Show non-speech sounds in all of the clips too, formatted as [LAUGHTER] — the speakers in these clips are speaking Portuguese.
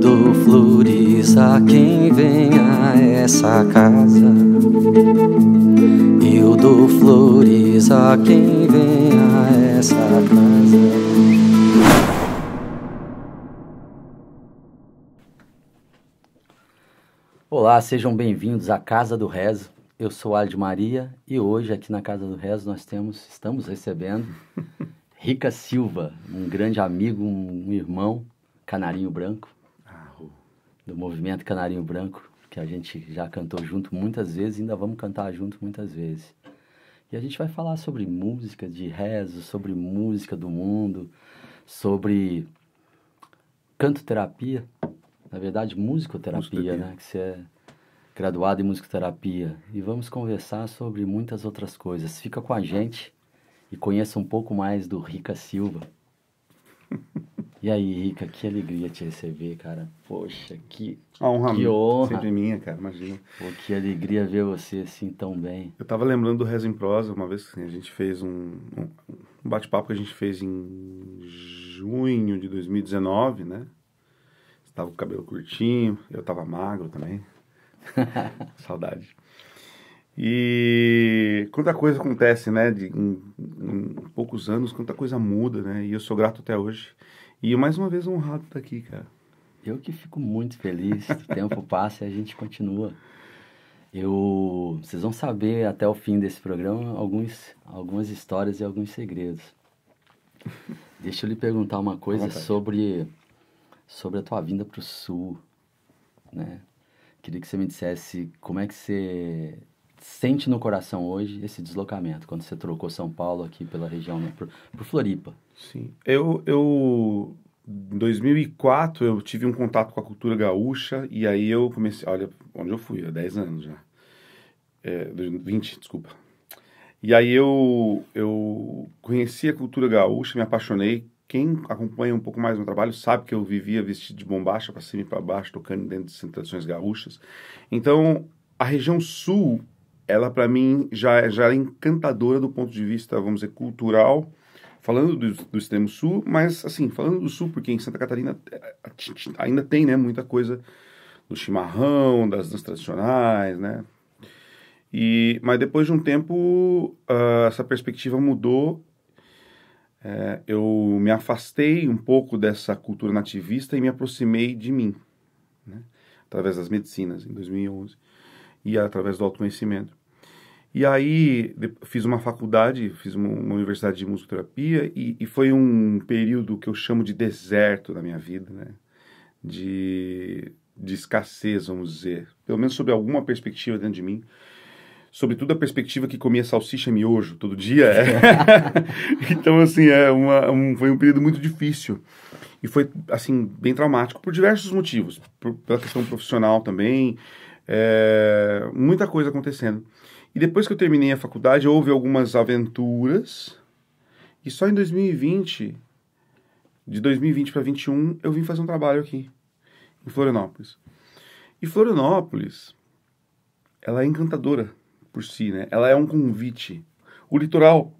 dou flores a quem vem a essa casa. Eu dou flores a quem vem a essa casa. Olá, sejam bem-vindos à Casa do Rezo. Eu sou Aldo Maria e hoje aqui na Casa do Rezo nós temos, estamos recebendo [LAUGHS] Rica Silva, um grande amigo, um irmão, canarinho branco do movimento Canarinho Branco, que a gente já cantou junto muitas vezes e ainda vamos cantar junto muitas vezes. E a gente vai falar sobre música de rezo, sobre música do mundo, sobre canto-terapia, na verdade, musicoterapia, né? Que você é graduado em musicoterapia. E vamos conversar sobre muitas outras coisas. Fica com a gente e conheça um pouco mais do Rica Silva. [LAUGHS] E aí, Rica, que alegria te receber, cara. Poxa, que, honra, que honra. Sempre minha, cara, imagina. Pô, que alegria ver você assim tão bem. Eu tava lembrando do Rezo em Prosa, uma vez que assim, a gente fez um, um bate-papo que a gente fez em junho de 2019, né? Você tava com o cabelo curtinho, eu tava magro também. [LAUGHS] Saudade. E quanta coisa acontece, né? De, em, em poucos anos, quanta coisa muda, né? E eu sou grato até hoje e mais uma vez honrado estar aqui, cara. Eu que fico muito feliz. O [LAUGHS] tempo passa e a gente continua. Eu, vocês vão saber até o fim desse programa alguns, algumas histórias e alguns segredos. [LAUGHS] Deixa eu lhe perguntar uma coisa sobre sobre a tua vinda para o sul, né? Queria que você me dissesse como é que você sente no coração hoje esse deslocamento quando você trocou São Paulo aqui pela região né, para Floripa. Sim. Eu, eu, em 2004, eu tive um contato com a cultura gaúcha e aí eu comecei. Olha, onde eu fui, há 10 anos já. É, 20, desculpa. E aí eu, eu conheci a cultura gaúcha, me apaixonei. Quem acompanha um pouco mais meu trabalho sabe que eu vivia vestido de bombacha para cima e para baixo, tocando dentro de centrações gaúchas. Então, a região sul, ela para mim já, já é encantadora do ponto de vista, vamos dizer, cultural falando do, do, extremo sul, mas assim, falando do sul, porque em Santa Catarina é, ainda tem, né, muita coisa do chimarrão, das danças tradicionais, né? E, mas depois de um tempo, uh, essa perspectiva mudou. É, eu me afastei um pouco dessa cultura nativista e me aproximei de mim, né? através das medicinas, em 2011, e através do autoconhecimento. E aí fiz uma faculdade, fiz uma universidade de musicoterapia e, e, foi um período que eu chamo de deserto na minha vida, né? De, de escassez, vamos dizer. Pelo menos sobre alguma perspectiva dentro de mim. Sobretudo a perspectiva que comia salsicha e miojo todo dia. É. [LAUGHS] então, assim, é uma, um, foi um período muito difícil. E foi, assim, bem traumático por diversos motivos. Por, pela questão profissional também. É, muita coisa acontecendo. E depois que eu terminei a faculdade, houve algumas aventuras. E só em 2020, de 2020 para 21, eu vim fazer um trabalho aqui, em Florianópolis. E Florianópolis, ela é encantadora por si, né? Ela é um convite. O litoral,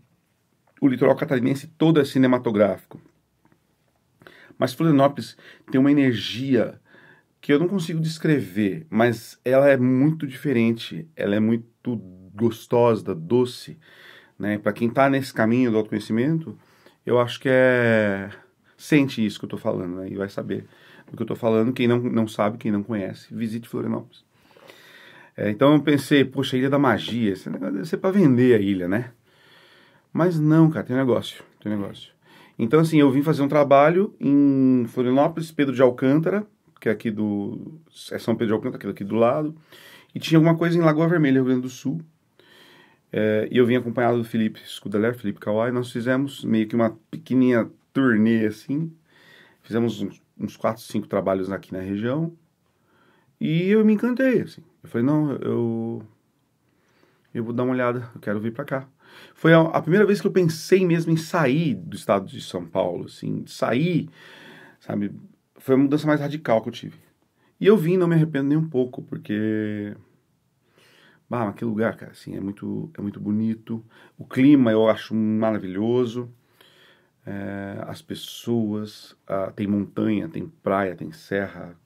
o litoral catarinense todo é cinematográfico. Mas Florianópolis tem uma energia que eu não consigo descrever, mas ela é muito diferente, ela é muito gostosa, doce, né? Para quem está nesse caminho do autoconhecimento, eu acho que é sente isso que eu estou falando, né? E vai saber do que eu estou falando. Quem não, não sabe, quem não conhece, visite Florianópolis. É, então eu pensei, poxa, Ilha da Magia, esse negócio deve ser para vender a ilha, né? Mas não, cara, tem negócio, tem negócio. Então, assim, eu vim fazer um trabalho em Florianópolis, Pedro de Alcântara, que é aqui do... é São Pedro de Alcântara, que é aqui do lado, e tinha alguma coisa em Lagoa Vermelha, Rio Grande do Sul, é, e eu vim acompanhado do Felipe Scudeler, Felipe Kawai, nós fizemos meio que uma pequenininha turnê assim, fizemos uns, uns quatro, cinco trabalhos aqui na região, e eu me encantei, assim. Eu falei, não, eu, eu vou dar uma olhada, eu quero vir para cá. Foi a, a, primeira vez que eu pensei mesmo em sair do estado de São Paulo, assim, sair, sabe, foi a mudança mais radical que eu tive. E eu vim, não me arrependo nem um pouco, porque ah, mas que lugar, cara, assim, é muito, é muito bonito. O clima eu acho maravilhoso. É, as pessoas, tem montanha, tem praia, tem serra,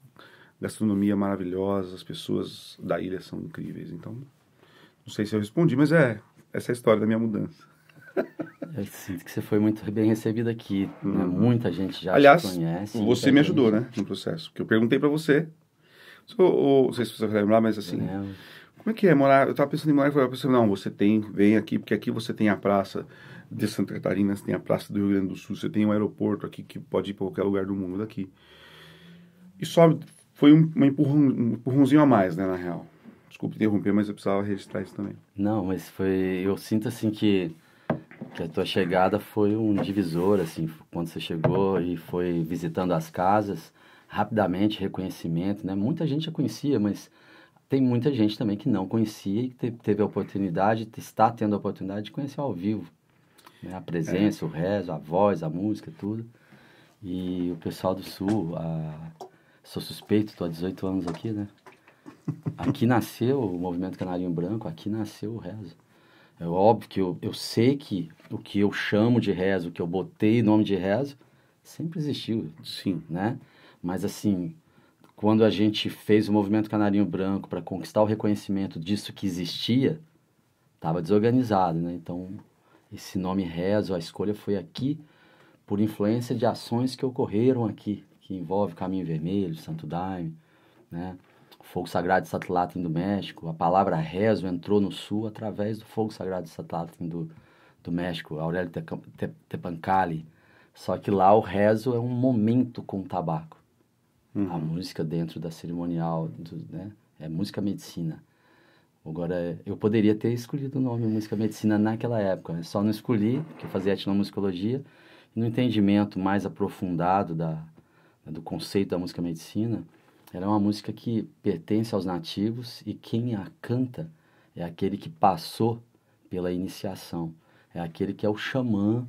gastronomia maravilhosa, as pessoas da ilha são incríveis. Então, não sei se eu respondi, mas é essa é a história da minha mudança. Eu sinto que você foi muito bem recebido aqui. Hum. Muita gente já Aliás, conhece. Você me ajudou, né? No processo. Porque eu perguntei para você. ou, não sei se você vai lembrar, mas assim. Eu como é que é morar? Eu estava pensando em morar e pensando, não, você tem, vem aqui, porque aqui você tem a praça de Santa Catarina, você tem a praça do Rio Grande do Sul, você tem um aeroporto aqui que pode ir para qualquer lugar do mundo daqui. E só foi um, um, empurrão, um empurrãozinho a mais, né, na real. Desculpe interromper, mas eu precisava registrar isso também. Não, mas foi. Eu sinto assim que, que a tua chegada foi um divisor, assim, quando você chegou e foi visitando as casas, rapidamente reconhecimento, né? Muita gente já conhecia, mas tem muita gente também que não conhecia e que teve a oportunidade, está tendo a oportunidade de conhecer ao vivo. Né? A presença, é. o rezo, a voz, a música, tudo. E o pessoal do Sul, a... sou suspeito, estou há 18 anos aqui, né? [LAUGHS] Aqui nasceu o Movimento Canarinho Branco, aqui nasceu o rezo. É óbvio que eu, eu sei que o que eu chamo de rezo, o que eu botei nome de rezo, sempre existiu. Sim. Né? Mas assim, quando a gente fez o movimento Canarinho Branco para conquistar o reconhecimento disso que existia, estava desorganizado, né? Então, esse nome Rezo, a escolha foi aqui por influência de ações que ocorreram aqui, que envolve Caminho Vermelho, Santo Daime, né? Fogo Sagrado de Satlatin do México. A palavra rezo entrou no sul através do Fogo Sagrado de Satlatin do, do México, Aurélio Tepancali. Só que lá o rezo é um momento com o tabaco. Uhum. A música dentro da cerimonial, do, né? É música medicina. Agora, eu poderia ter escolhido o nome música medicina naquela época, né? só não escolhi, porque fazia etnomusicologia. E no entendimento mais aprofundado da, né, do conceito da música medicina, ela é uma música que pertence aos nativos e quem a canta é aquele que passou pela iniciação, é aquele que é o xamã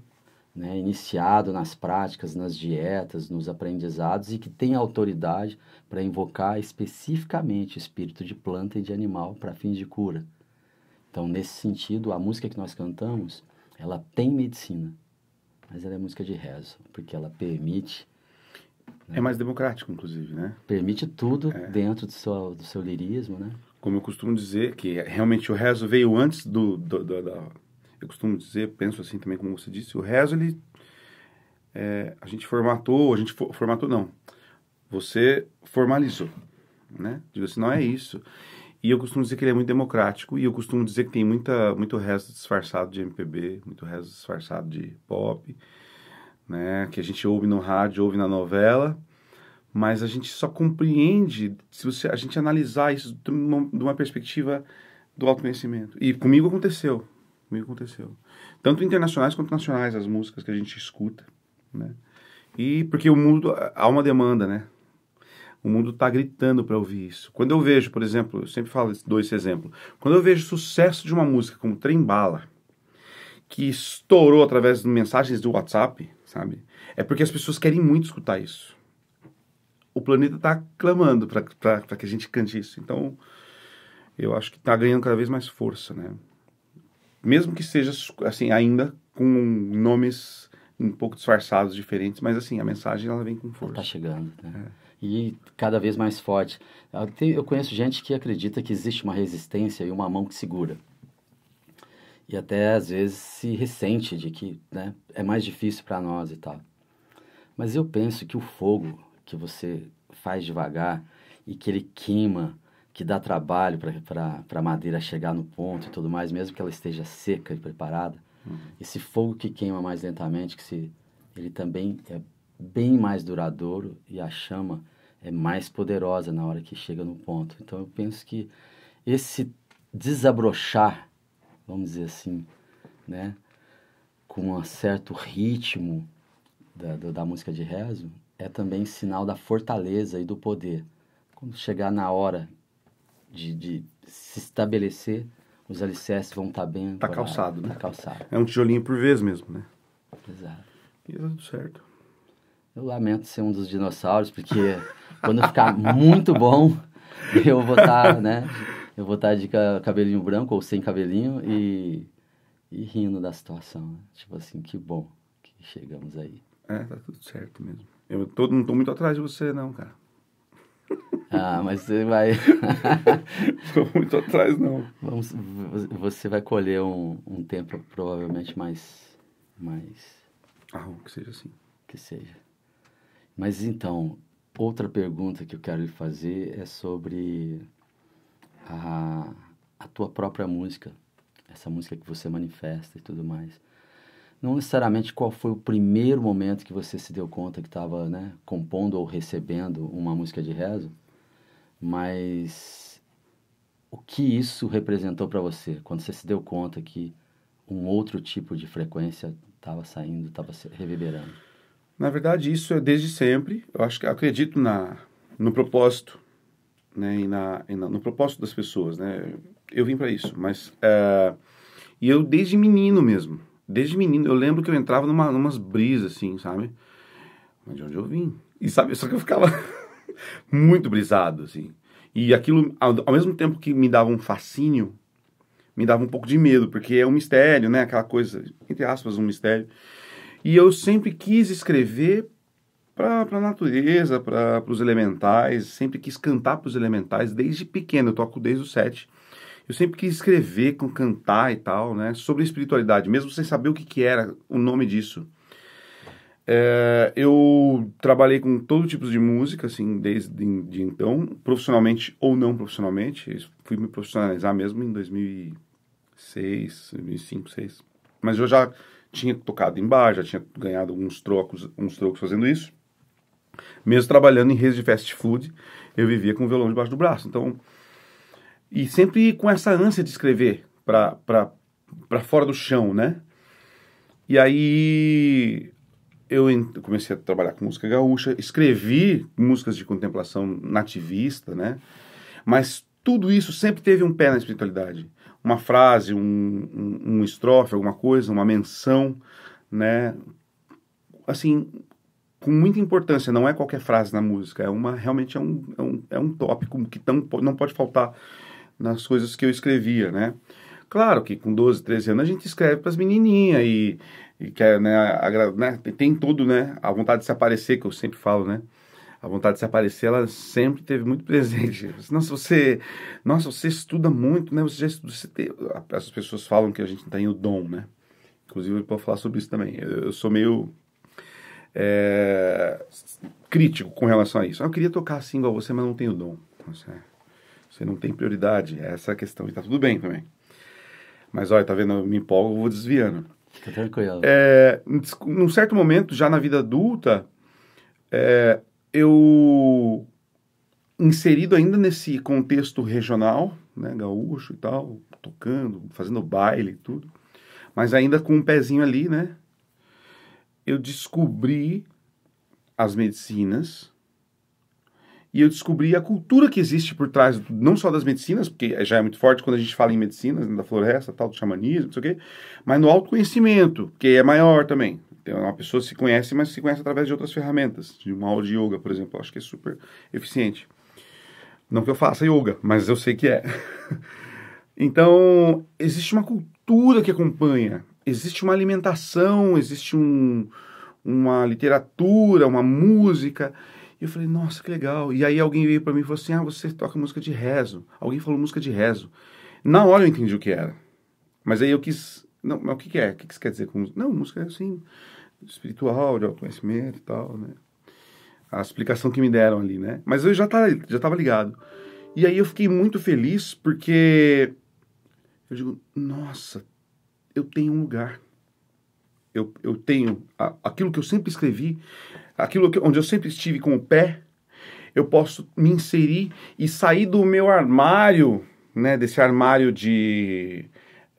né, iniciado nas práticas, nas dietas, nos aprendizados e que tem autoridade para invocar especificamente espírito de planta e de animal para fins de cura. Então, nesse sentido, a música que nós cantamos, ela tem medicina, mas ela é música de rezo, porque ela permite... Né, é mais democrático, inclusive, né? Permite tudo é. dentro do seu, do seu lirismo, né? Como eu costumo dizer, que realmente o rezo veio antes do, do, do, do eu costumo dizer, penso assim também como você disse, o rezo ele é, a gente formatou, a gente for, formatou não, você formalizou, né? Digo assim, não é isso. E eu costumo dizer que ele é muito democrático e eu costumo dizer que tem muita muito rezo disfarçado de MPB, muito rezo disfarçado de pop, né? Que a gente ouve no rádio, ouve na novela, mas a gente só compreende se você a gente analisar isso de uma, de uma perspectiva do autoconhecimento. E comigo aconteceu, Comigo aconteceu. Tanto internacionais quanto nacionais, as músicas que a gente escuta, né? E porque o mundo, há uma demanda, né? O mundo está gritando para ouvir isso. Quando eu vejo, por exemplo, eu sempre falo dou esse exemplo. Quando eu vejo o sucesso de uma música como Trembala, que estourou através de mensagens do WhatsApp, sabe? É porque as pessoas querem muito escutar isso. O planeta está clamando para que a gente cante isso. Então, eu acho que está ganhando cada vez mais força, né? mesmo que seja assim ainda com nomes um pouco disfarçados, diferentes, mas assim, a mensagem ela vem com força. Está chegando, né? É. E cada vez mais forte. Eu conheço gente que acredita que existe uma resistência e uma mão que segura. E até às vezes se ressente de que né, é mais difícil para nós e tal. Mas eu penso que o fogo que você faz devagar e que ele queima que dá trabalho para a madeira chegar no ponto e tudo mais, mesmo que ela esteja seca e preparada. Uhum. Esse fogo que queima mais lentamente, que se, ele também é bem mais duradouro e a chama é mais poderosa na hora que chega no ponto. Então eu penso que esse desabrochar, vamos dizer assim, né, com um certo ritmo da, da música de rezo, é também sinal da fortaleza e do poder. Quando chegar na hora de, de se estabelecer, os alicerces vão estar tá bem. Está calçado, tá né? calçado. É um tijolinho por vez mesmo, né? Exato. E deu tá tudo certo. Eu lamento ser um dos dinossauros, porque [LAUGHS] quando ficar muito bom, [LAUGHS] eu vou estar, né? Eu vou estar de cabelinho branco ou sem cabelinho e, e rindo da situação. Né? Tipo assim, que bom que chegamos aí. É, tá tudo certo mesmo. Eu tô, não tô muito atrás de você, não, cara. Ah, mas você vai. Tô [LAUGHS] muito atrás, não. Vamos, você vai colher um, um tempo provavelmente mais. mais... Ah, que seja assim. Que seja. Mas então, outra pergunta que eu quero lhe fazer é sobre a, a tua própria música. Essa música que você manifesta e tudo mais não necessariamente qual foi o primeiro momento que você se deu conta que estava né, compondo ou recebendo uma música de rezo, mas o que isso representou para você quando você se deu conta que um outro tipo de frequência estava saindo, estava reverberando? Na verdade, isso é desde sempre. Eu acho que acredito na no propósito, né, e na, e na no propósito das pessoas, né. Eu vim para isso, mas eh, e eu desde menino mesmo, desde menino eu lembro que eu entrava numa numas brisas assim, sabe? Mas de onde eu vim? E sabe, só que eu ficava muito brisado, assim. E aquilo, ao, ao mesmo tempo que me dava um fascínio, me dava um pouco de medo, porque é um mistério, né? Aquela coisa, entre aspas, um mistério. E eu sempre quis escrever para a natureza, para os elementais, sempre quis cantar para os elementais desde pequeno, eu toco desde o sete. Eu sempre quis escrever, com cantar e tal, né? Sobre espiritualidade, mesmo sem saber o que, que era o nome disso. É, eu trabalhei com todo tipo de música, assim, desde de então, profissionalmente ou não profissionalmente. fui me profissionalizar mesmo em 2006, 2005, 2006. Mas eu já tinha tocado em bar, já tinha ganhado uns trocos, uns trocos fazendo isso. Mesmo trabalhando em redes de fast food, eu vivia com o violão debaixo do braço. Então, e sempre com essa ânsia de escrever para fora do chão, né? E aí eu comecei a trabalhar com música gaúcha, escrevi músicas de contemplação nativista, né? Mas tudo isso sempre teve um pé na espiritualidade. Uma frase, um, um, um estrofe, alguma coisa, uma menção, né? Assim, com muita importância. Não é qualquer frase na música, é uma realmente é um, é um, é um tópico que tão, não pode faltar nas coisas que eu escrevia, né? Claro que com 12, 13 anos a gente escreve para as menininhas e e quer, é, né, agra, né, tem tudo, né? A vontade de se aparecer, que eu sempre falo, né? A vontade de se aparecer, ela sempre teve muito [LAUGHS] presente. Nossa, você, nossa, você estuda muito, né? Você já estuda, você tem... As pessoas falam que a gente tem o dom, né? Inclusive, eu posso falar sobre isso também. Eu, eu sou meio é, crítico com relação a isso. Eu queria tocar assim igual você, mas não tenho dom. Você, você não tem prioridade. Essa é a questão. E tá tudo bem também. Mas olha, tá vendo? Eu me empolgo, eu vou desviando. É, num certo momento, já na vida adulta, é, eu inserido ainda nesse contexto regional, né, gaúcho e tal, tocando, fazendo baile e tudo, mas ainda com um pezinho ali, né? Eu descobri as medicinas e eu descobri a cultura que existe por trás, não só das medicinas, porque já é muito forte quando a gente fala em medicinas, né, da floresta, tal, do xamanismo, não sei o quê, mas no autoconhecimento, que é maior também. Então, uma pessoa se conhece, mas se conhece através de outras ferramentas, de uma aula de yoga, por exemplo. Eu acho que é super eficiente. Não que eu faça yoga, mas eu sei que é. [LAUGHS] então, existe uma cultura que acompanha, existe uma alimentação, existe um, uma literatura, uma música. E eu falei, nossa, que legal. E aí alguém veio para mim e falou assim: ah, você toca música de rezo. Alguém falou música de rezo. Na hora eu entendi o que era. Mas aí eu quis. Não, mas o que, que é? O que, que você quer dizer com música? Não, música é assim, espiritual, de autoconhecimento e tal, né? A explicação que me deram ali, né? Mas eu já tava, já tava ligado. E aí eu fiquei muito feliz porque eu digo, nossa, eu tenho um lugar. Eu, eu tenho a, aquilo que eu sempre escrevi aquilo que, onde eu sempre estive com o pé, eu posso me inserir e sair do meu armário, né, desse armário de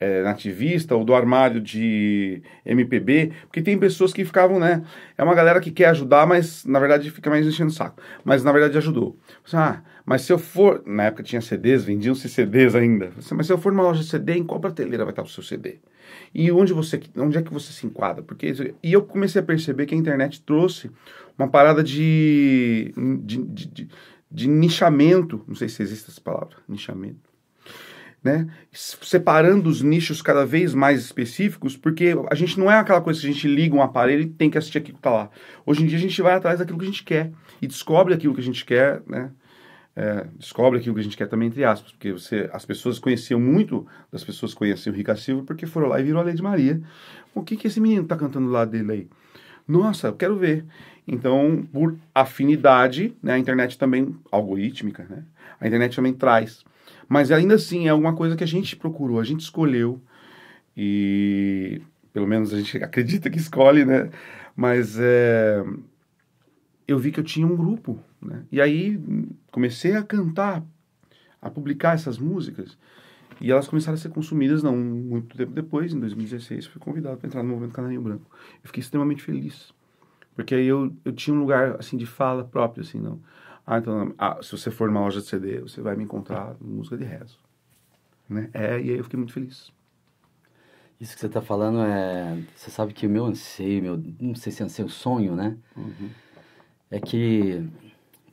é, nativista ou do armário de MPB, porque tem pessoas que ficavam, né, é uma galera que quer ajudar, mas na verdade fica mais enchendo o saco, mas na verdade ajudou. Ah, mas se eu for, na época tinha CDs, vendiam-se CDs ainda, mas se eu for numa loja de CD, em qual prateleira vai estar o seu CD? E onde você, onde é que você se enquadra? Porque e eu comecei a perceber que a internet trouxe uma parada de de, de, de, de nichamento, não sei se existe essa palavra, nichamento. Né? Separando os nichos cada vez mais específicos, porque a gente não é aquela coisa que a gente liga um aparelho e tem que assistir aquilo que está lá. Hoje em dia a gente vai atrás daquilo que a gente quer e descobre aquilo que a gente quer, né? é, descobre aquilo que a gente quer também, entre aspas, porque você, as pessoas conheciam muito as pessoas conheciam o Rica Silva porque foram lá e viram a Lady Maria. O que, que esse menino está cantando lá dele aí? Nossa, eu quero ver. Então, por afinidade, né, a internet também, algorítmica, né, a internet também traz. Mas ainda assim, é alguma coisa que a gente procurou, a gente escolheu e pelo menos a gente [LAUGHS] acredita que escolhe, né? Mas é, eu vi que eu tinha um grupo né? E aí comecei a cantar, a publicar essas músicas. E elas começaram a ser consumidas, não muito tempo depois, em 2016, fui convidado para entrar no Movimento Canarinho Branco. Eu fiquei extremamente feliz, porque aí eu, eu tinha um lugar, assim, de fala próprio, assim, não. Ah, então, ah, se você for numa loja de CD, você vai me encontrar música de rezo. Né? É, e aí eu fiquei muito feliz. Isso que você está falando é... Você sabe que o meu anseio, meu... Não sei se é anseio, sonho, né? Uhum. É que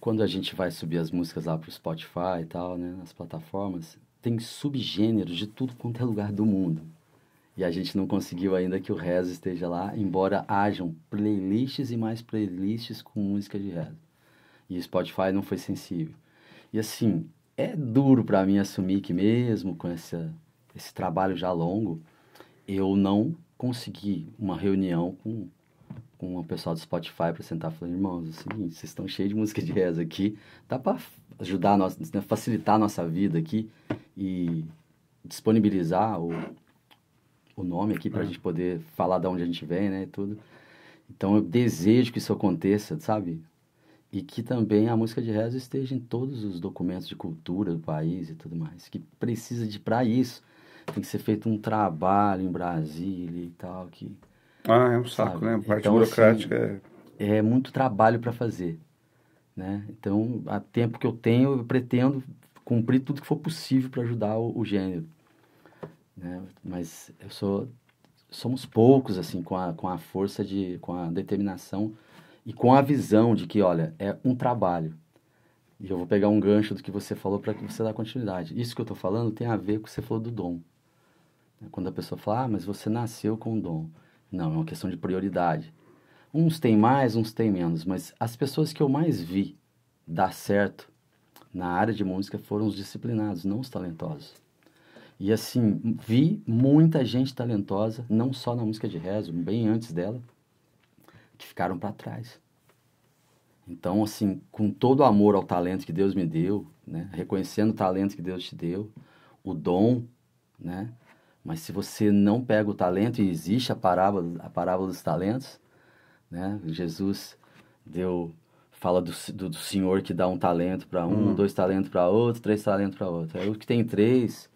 quando a gente vai subir as músicas lá pro Spotify e tal, né, nas plataformas, tem subgêneros de tudo quanto é lugar do mundo. E a gente não conseguiu ainda que o Rezo esteja lá, embora hajam playlists e mais playlists com música de Rezo. E o Spotify não foi sensível. E assim, é duro para mim assumir que mesmo com essa, esse trabalho já longo, eu não consegui uma reunião com um pessoal do Spotify para sentar falando irmãos, é o seguinte, vocês estão cheios de música de reza aqui, dá para ajudar a nossa, né, facilitar a nossa vida aqui e disponibilizar o, o nome aqui para a é. gente poder falar de onde a gente vem, né, e tudo. Então eu desejo que isso aconteça, sabe? E que também a música de reza esteja em todos os documentos de cultura do país e tudo mais, que precisa de para isso tem que ser feito um trabalho em Brasília e tal que ah, é um saco, sabe? né? A parte então, burocrática assim, é... é muito trabalho para fazer, né? Então, a tempo que eu tenho, eu pretendo cumprir tudo que for possível para ajudar o, o gênero, né? Mas eu sou somos poucos assim com a, com a força de com a determinação e com a visão de que, olha, é um trabalho. E eu vou pegar um gancho do que você falou para que você dá continuidade. Isso que eu estou falando tem a ver com o que você falou do dom. Né? Quando a pessoa fala, ah, mas você nasceu com dom. Não, é uma questão de prioridade. Uns têm mais, uns têm menos, mas as pessoas que eu mais vi dar certo na área de música foram os disciplinados, não os talentosos. E assim, vi muita gente talentosa, não só na música de rezo, bem antes dela, que ficaram para trás. Então, assim, com todo o amor ao talento que Deus me deu, né? reconhecendo o talento que Deus te deu, o dom, né? Mas se você não pega o talento, e existe a parábola, a parábola dos talentos, né? Jesus deu fala do, do, do senhor que dá um talento para um, hum. dois talentos para outro, três talentos para outro. Aí o que tem três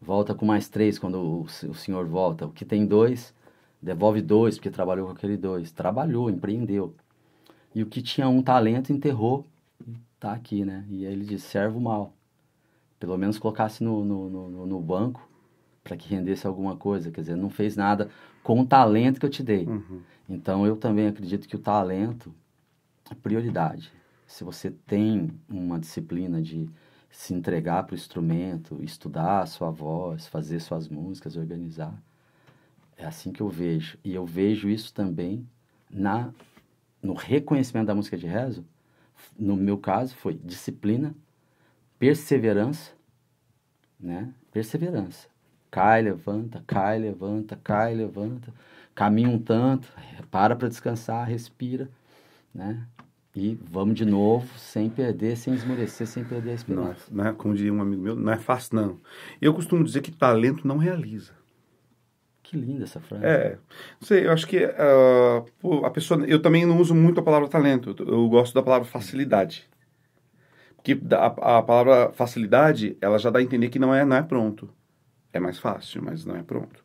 volta com mais três quando o, o senhor volta. O que tem dois devolve dois porque trabalhou com aquele dois. Trabalhou, empreendeu. E o que tinha um talento enterrou tá aqui, né? E aí ele diz, servo mal. Pelo menos colocasse no, no, no, no banco para que rendesse alguma coisa. Quer dizer, não fez nada com o talento que eu te dei. Uhum. Então, eu também acredito que o talento é prioridade. Se você tem uma disciplina de se entregar para o instrumento, estudar a sua voz, fazer suas músicas, organizar, é assim que eu vejo. E eu vejo isso também na no reconhecimento da música de rezo. No meu caso, foi disciplina, perseverança, né? Perseverança cai, levanta, cai, levanta, cai, levanta, caminha um tanto, para para descansar, respira, né? E vamos de novo, sem perder, sem esmorecer, sem perder a esperança. Não, não é, como diria um amigo meu, não é fácil não. Eu costumo dizer que talento não realiza. Que linda essa frase. É, não sei, eu acho que uh, a pessoa, eu também não uso muito a palavra talento, eu gosto da palavra facilidade. Porque a, a palavra facilidade, ela já dá a entender que não é, não é pronto. É mais fácil, mas não é pronto.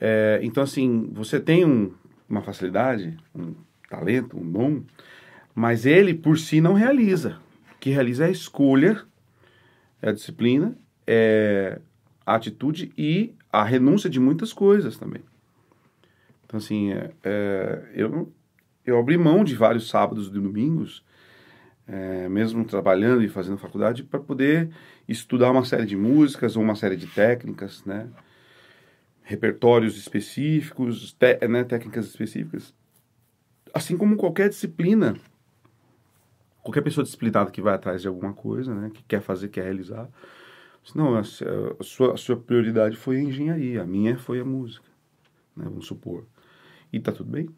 É, então, assim, você tem um, uma facilidade, um talento, um dom, mas ele por si não realiza. O que realiza é a escolha, é a disciplina, é a atitude e a renúncia de muitas coisas também. Então, assim, é, é eu, eu abri mão de vários sábados e domingos é, mesmo trabalhando e fazendo faculdade, para poder estudar uma série de músicas ou uma série de técnicas, né? repertórios específicos, te, né? técnicas específicas. Assim como qualquer disciplina, qualquer pessoa disciplinada que vai atrás de alguma coisa, né? que quer fazer, quer realizar, não, a sua, a sua prioridade foi a engenharia, a minha foi a música, né? vamos supor. E tá tudo bem?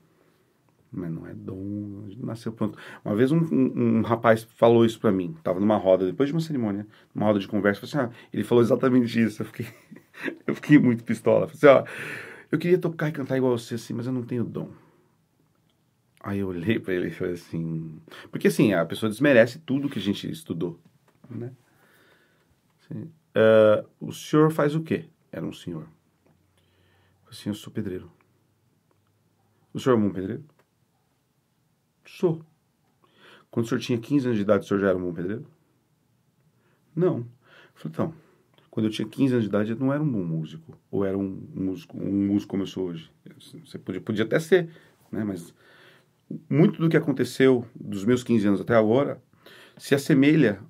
mas não é dom, nasceu pronto. Uma vez um, um, um rapaz falou isso para mim, tava numa roda, depois de uma cerimônia, numa roda de conversa, falou assim, ah, ele falou exatamente isso, eu fiquei, [LAUGHS] eu fiquei muito pistola. Falei assim, ó, eu queria tocar e cantar igual você, assim, mas eu não tenho dom. Aí eu olhei para ele e falei assim, porque assim, a pessoa desmerece tudo que a gente estudou, né? Assim, ah, o senhor faz o quê? Era um senhor. Assim, eu sou pedreiro. O senhor é um pedreiro? Sou. Quando o senhor tinha 15 anos de idade, o senhor já era um bom pedreiro? Não. Eu falei, então, quando eu tinha 15 anos de idade, eu não era um bom músico. Ou era um, um músico, um músico como eu sou hoje. Você podia, podia até ser, né? Mas muito do que aconteceu dos meus 15 anos até agora se assemelha,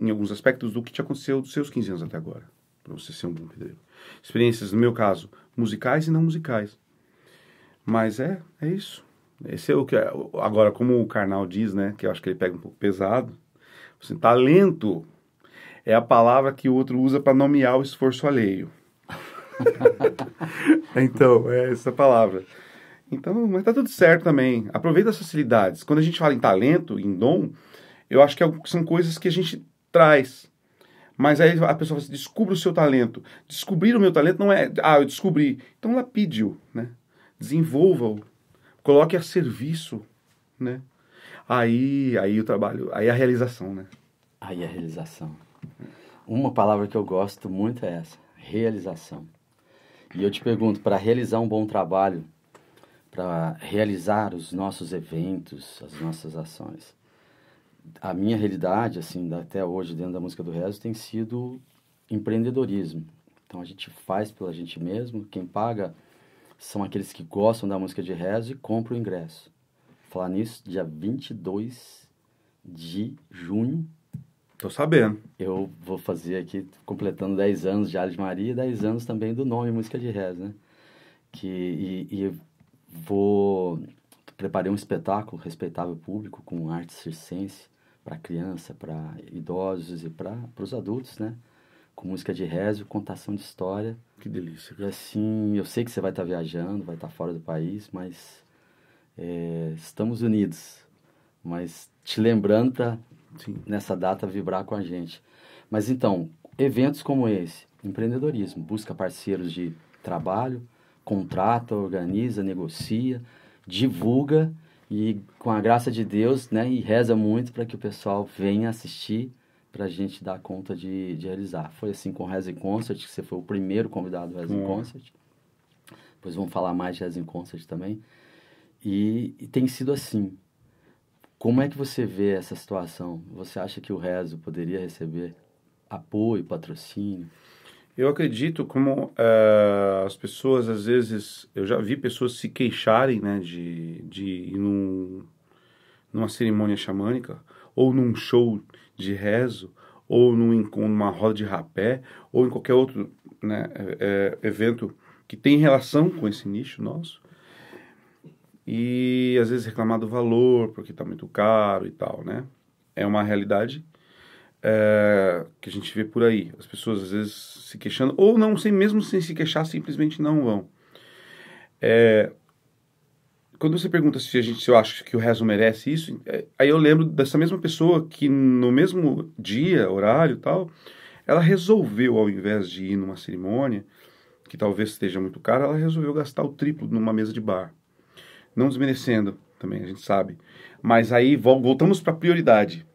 em alguns aspectos, do que te aconteceu dos seus 15 anos até agora, para você ser um bom pedreiro. Experiências, no meu caso, musicais e não musicais. Mas é, é isso. Esse é o que. É, agora, como o Karnal diz, né? Que eu acho que ele pega um pouco pesado. Assim, talento é a palavra que o outro usa para nomear o esforço alheio. [LAUGHS] então, é essa palavra. Então, mas tá tudo certo também. Aproveita as facilidades. Quando a gente fala em talento, em dom, eu acho que é são coisas que a gente traz. Mas aí a pessoa fala assim, descubra o seu talento. Descobrir o meu talento não é, ah, eu descobri. Então lapide-o, né? Desenvolva-o coloque a serviço, né? Aí, aí o trabalho, aí a realização, né? Aí a realização. Uma palavra que eu gosto muito é essa, realização. E eu te pergunto, para realizar um bom trabalho, para realizar os nossos eventos, as nossas ações, a minha realidade, assim, até hoje dentro da música do Rezo, tem sido empreendedorismo. Então a gente faz pela gente mesmo, quem paga são aqueles que gostam da música de rezo e compram o ingresso. Falar nisso, dia 22 de junho. Tô sabendo. Eu vou fazer aqui, completando 10 anos de Ales Maria e 10 anos também do nome Música de Rezo, né? Que, e, e vou... Preparei um espetáculo respeitável público com arte circense para criança, para idosos e para os adultos, né? com música de rezo, contação de história. Que delícia. E assim, eu sei que você vai estar tá viajando, vai estar tá fora do país, mas é, estamos unidos. Mas te lembrando para nessa data vibrar com a gente. Mas então, eventos como esse, empreendedorismo, busca parceiros de trabalho, contrata, organiza, negocia, divulga e com a graça de Deus, né, e reza muito para que o pessoal venha assistir para a gente dar conta de, de realizar. Foi assim com o Resin Concert, que você foi o primeiro convidado do Resin é. Concert. Depois vamos falar mais de Resin Concert também. E, e, tem sido assim. Como é que você vê essa situação? Você acha que o Rezo poderia receber apoio, patrocínio? Eu acredito como eh, as pessoas, às vezes, eu já vi pessoas se queixarem né, de, de ir num, numa cerimônia xamânica ou num show de rezo, ou num, numa roda de rapé, ou em qualquer outro né, é, é, evento que tem relação com esse nicho nosso. E às vezes reclamar do valor, porque está muito caro e tal, né? É uma realidade é, que a gente vê por aí. As pessoas às vezes se queixando, ou não, sem, mesmo sem se queixar, simplesmente não vão. É, quando você pergunta se a gente se eu acho que o rezo merece isso, é, aí eu lembro dessa mesma pessoa que no mesmo dia, horário, tal, ela resolveu ao invés de ir numa cerimônia que talvez esteja muito cara, ela resolveu gastar o triplo numa mesa de bar. Não desmerecendo também, a gente sabe. Mas aí voltamos para a prioridade.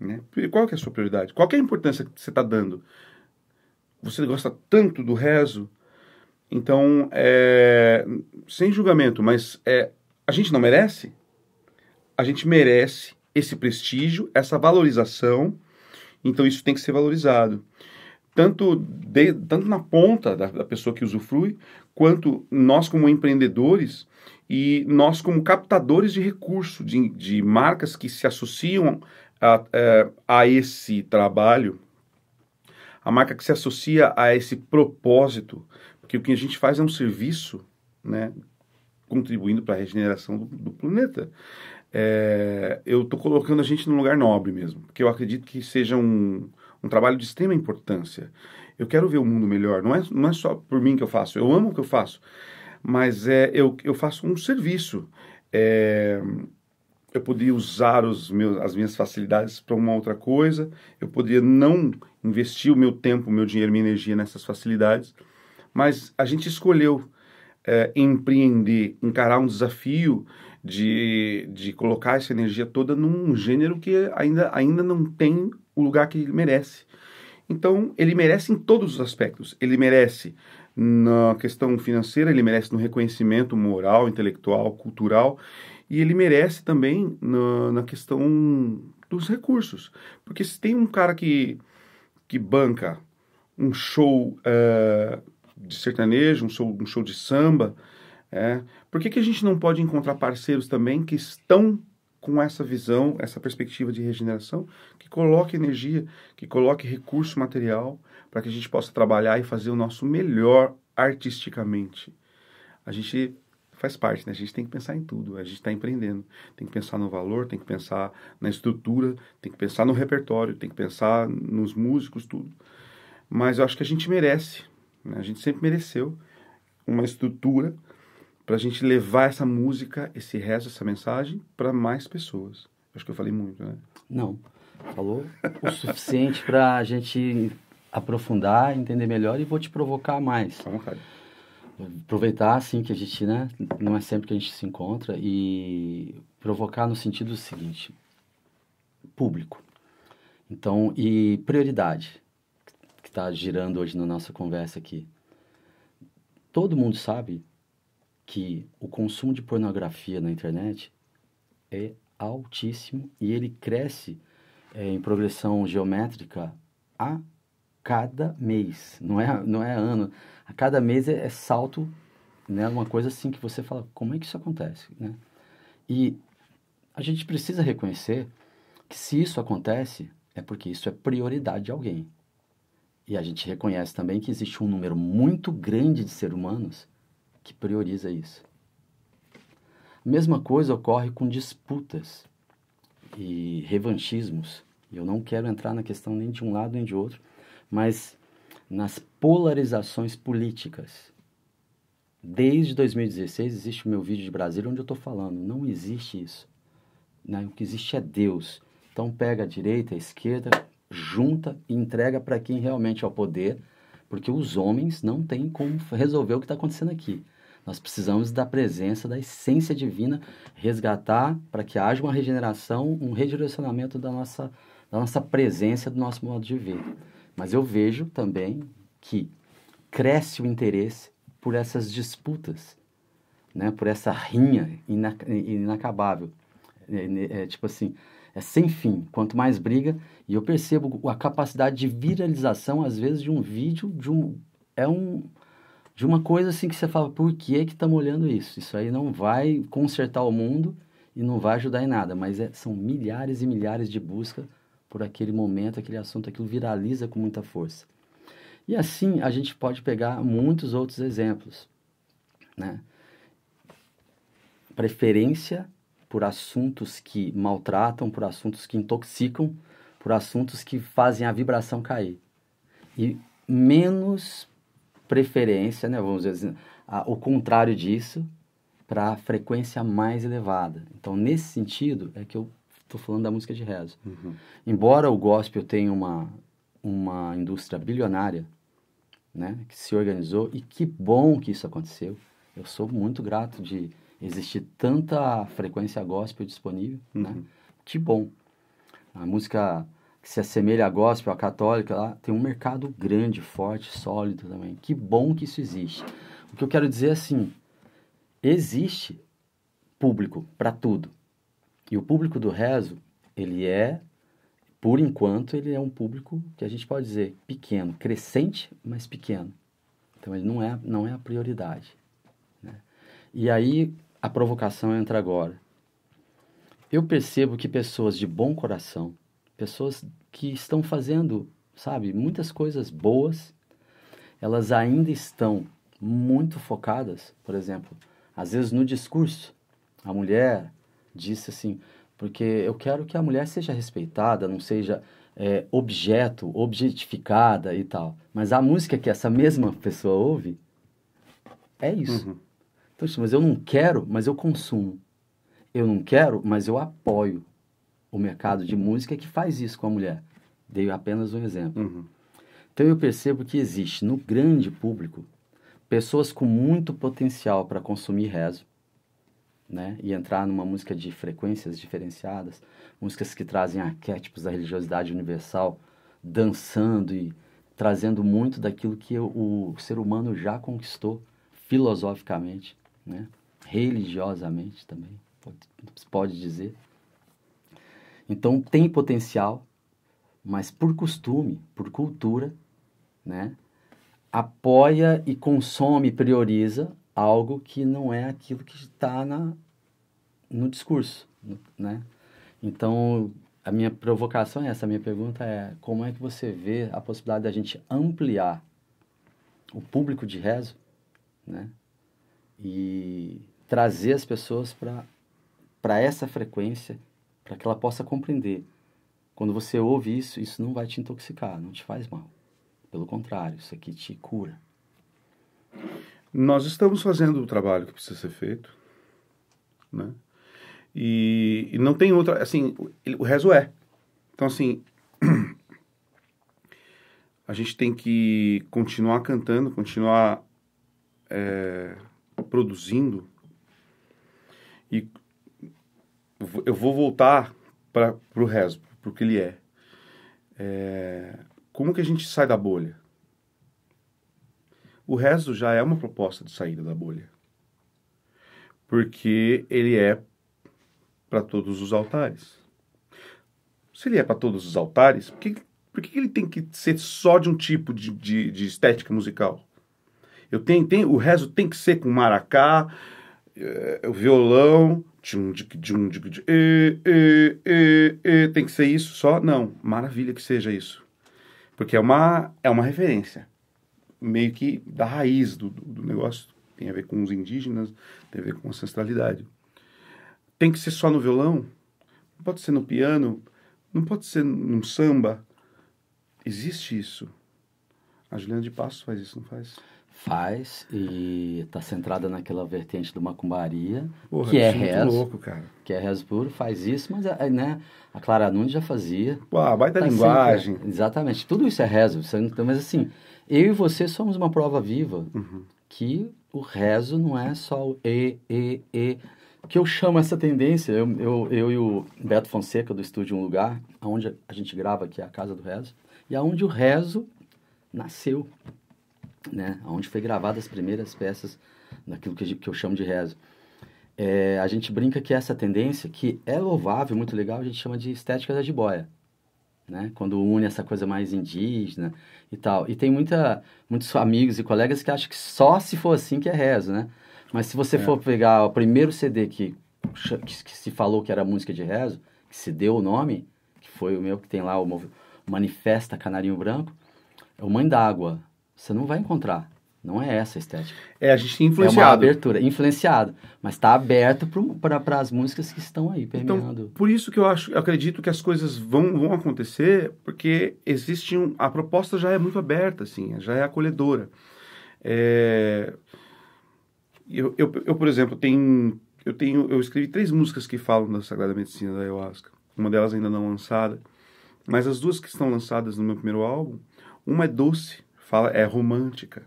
Né? Qual que é a sua prioridade? Qual é a importância que você está dando? Você gosta tanto do rezo então, é, sem julgamento, mas é, a gente não merece? A gente merece esse prestígio, essa valorização, então isso tem que ser valorizado. Tanto, de, tanto na ponta da, da pessoa que usufrui, quanto nós como empreendedores e nós como captadores de recurso, de, de marcas que se associam a, a, é, a esse trabalho, a marca que se associa a esse propósito, porque o que a gente faz é um serviço, né? Contribuindo para a regeneração do, do planeta. É, eu estou colocando a gente num lugar nobre mesmo, porque eu acredito que seja um, um trabalho de extrema importância. Eu quero ver o mundo melhor, não é, não é só por mim que eu faço, eu amo o que eu faço, mas é, eu, eu faço um serviço. É, eu poderia usar os meus, as minhas facilidades para uma outra coisa, eu poderia não investir o meu tempo, o meu dinheiro, minha energia nessas facilidades mas a gente escolheu é, empreender, encarar um desafio de, de colocar essa energia toda num gênero que ainda, ainda não tem o lugar que ele merece. Então, ele merece em todos os aspectos. Ele merece na questão financeira, ele merece no reconhecimento moral, intelectual, cultural, e ele merece também na, na questão dos recursos. Porque se tem um cara que, que banca um show uh, de sertanejo, um show, um show de samba. É. Por que, que a gente não pode encontrar parceiros também que estão com essa visão, essa perspectiva de regeneração, que coloque energia, que coloque recurso material para que a gente possa trabalhar e fazer o nosso melhor artisticamente? A gente faz parte, né? A gente tem que pensar em tudo, a gente está empreendendo. Tem que pensar no valor, tem que pensar na estrutura, tem que pensar no repertório, tem que pensar nos músicos, tudo. Mas eu acho que a gente merece né? A gente sempre mereceu uma estrutura para a gente levar essa música, esse resto, essa mensagem para mais pessoas. Acho que eu falei muito, né? Não, falou o suficiente para a gente aprofundar, entender melhor e vou te provocar mais. vamos vontade. Aproveitar, assim, que a gente, né, não é sempre que a gente se encontra e provocar no sentido seguinte, público. Então, e prioridade que está girando hoje na nossa conversa aqui. Todo mundo sabe que o consumo de pornografia na internet é altíssimo e ele cresce é, em progressão geométrica a cada mês, não é, não é ano. A cada mês é, é, salto, né? Uma coisa assim que você fala, como é que isso acontece, né? E a gente precisa reconhecer que se isso acontece, é porque isso é prioridade de alguém. E a gente reconhece também que existe um número muito grande de seres humanos que prioriza isso. A mesma coisa ocorre com disputas e revanchismos. Eu não quero entrar na questão nem de um lado nem de outro, mas nas polarizações políticas. Desde 2016 existe o meu vídeo de Brasília onde eu estou falando. Não existe isso. Né? O que existe é Deus. Então pega a direita, a esquerda, junta e entrega para quem realmente é o poder, porque os homens não têm como resolver o que está acontecendo aqui. Nós precisamos da presença, da essência divina, resgatar para que haja uma regeneração, um redirecionamento da nossa, da nossa presença, do nosso modo de ver. Mas eu vejo também que cresce o interesse por essas disputas, né? por essa rinha inacabável. É, é, é, tipo assim, é sem fim. Quanto mais briga, e eu percebo a capacidade de viralização, às vezes, de um vídeo, de um. É um. De uma coisa assim que você fala, por que que estamos tá olhando isso? Isso aí não vai consertar o mundo e não vai ajudar em nada, mas é, são milhares e milhares de buscas por aquele momento, aquele assunto, aquilo viraliza com muita força. E assim a gente pode pegar muitos outros exemplos, né? Preferência por assuntos que maltratam, por assuntos que intoxicam, por assuntos que fazem a vibração cair. E menos preferência, né, vamos dizer assim, a, o contrário disso, para a frequência mais elevada. Então, nesse sentido, é que eu estou falando da música de rezo. Uhum. Embora o gospel tenha uma, uma indústria bilionária, né, que se organizou, e que bom que isso aconteceu. Eu sou muito grato de existe tanta frequência gospel disponível, né? uhum. né? Que bom. A música que se assemelha a gospel, à católica, lá tem um mercado grande, forte, sólido também. Que bom que isso existe. O que eu quero dizer é assim, existe público para tudo. E o público do rezo, ele é, por enquanto, ele é um público que a gente pode dizer pequeno, crescente, mas pequeno. Então ele não é, não é a prioridade. Né? E aí a provocação entra agora. Eu percebo que pessoas de bom coração, pessoas que estão fazendo, sabe, muitas coisas boas, elas ainda estão muito focadas, por exemplo, às vezes no discurso. A mulher disse assim, porque eu quero que a mulher seja respeitada, não seja é, objeto, objetificada e tal. Mas a música que essa mesma pessoa ouve é isso. Uhum mas eu não quero, mas eu consumo. Eu não quero, mas eu apoio o mercado de música que faz isso com a mulher. Dei apenas um exemplo. Uhum. Então eu percebo que existe no grande público pessoas com muito potencial para consumir rezo, né? E entrar numa música de frequências diferenciadas, músicas que trazem arquétipos da religiosidade universal, dançando e trazendo muito daquilo que o ser humano já conquistou filosoficamente né? religiosamente também, pode, pode dizer. Então tem potencial, mas por costume, por cultura, né? apoia e consome, prioriza algo que não é aquilo que está no discurso, né? Então, a minha provocação é essa, a minha pergunta é como é que você vê a possibilidade da gente ampliar o público de rezo, né? e trazer as pessoas para essa frequência, para que ela possa compreender. Quando você ouve isso, isso não vai te intoxicar, não te faz mal. Pelo contrário, isso aqui te cura. Nós estamos fazendo o trabalho que precisa ser feito, né? E, e não tem outra, assim, o rezo é. Então, assim, [CLEARS THROAT] a gente tem que continuar cantando, continuar é, produzindo. E eu vou voltar para o o porque ele é. é. Como que a gente sai da bolha? O resto já é uma proposta de saída da bolha. Porque ele é para todos os altares. Se ele é para todos os altares, por que, por que ele tem que ser só de um tipo de, de, de estética musical? Eu tenho, tenho, o rezo tem que ser com maracá, eh, o violão, tchum, tchum, tchum, tchum, tem que ser isso só? Não, maravilha que seja isso. Porque é uma, é uma referência, meio que da raiz do, do, do negócio. Tem a ver com os indígenas, tem a ver com a ancestralidade. Tem que ser só no violão? Não pode ser no piano? Não pode ser num samba? Existe isso. A Juliana de Passo faz isso, não faz? Faz e está centrada naquela vertente do macumbaria, Porra, que é, é rezo. Louco, cara. Que é rezo puro, faz isso, mas é, né, a Clara Nunes já fazia. Uau, baita tá linguagem. Sempre, exatamente, tudo isso é rezo. Mas assim, eu e você somos uma prova viva uhum. que o rezo não é só o e, e, e. Que eu chamo essa tendência, eu, eu, eu e o Beto Fonseca do Estúdio Um Lugar, onde a gente grava, que é a Casa do Rezo, e aonde o rezo nasceu né? Onde foi gravada as primeiras peças daquilo que, que eu chamo de rezo. É, a gente brinca que essa tendência, que é louvável, muito legal, a gente chama de estética da jiboia. Né? Quando une essa coisa mais indígena e tal. E tem muita, muitos amigos e colegas que acham que só se for assim que é rezo, né? Mas se você é. for pegar o primeiro CD que, que, que, se falou que era música de rezo, que se deu o nome, que foi o meu, que tem lá o Manifesta Canarinho Branco, é o Mãe d'Água, você não vai encontrar. Não é essa a estética. É, a gente tem influenciado. É uma abertura, influenciado. Mas está aberto para as músicas que estão aí então, permeando. Então, por isso que eu acho, eu acredito que as coisas vão, vão acontecer, porque existe um, a proposta já é muito aberta, assim, já é acolhedora. É, eu, eu, eu, por exemplo, tenho, eu tenho, eu escrevi três músicas que falam da Sagrada Medicina da Ayahuasca. Uma delas ainda não lançada, mas as duas que estão lançadas no meu primeiro álbum, uma é doce fala é romântica,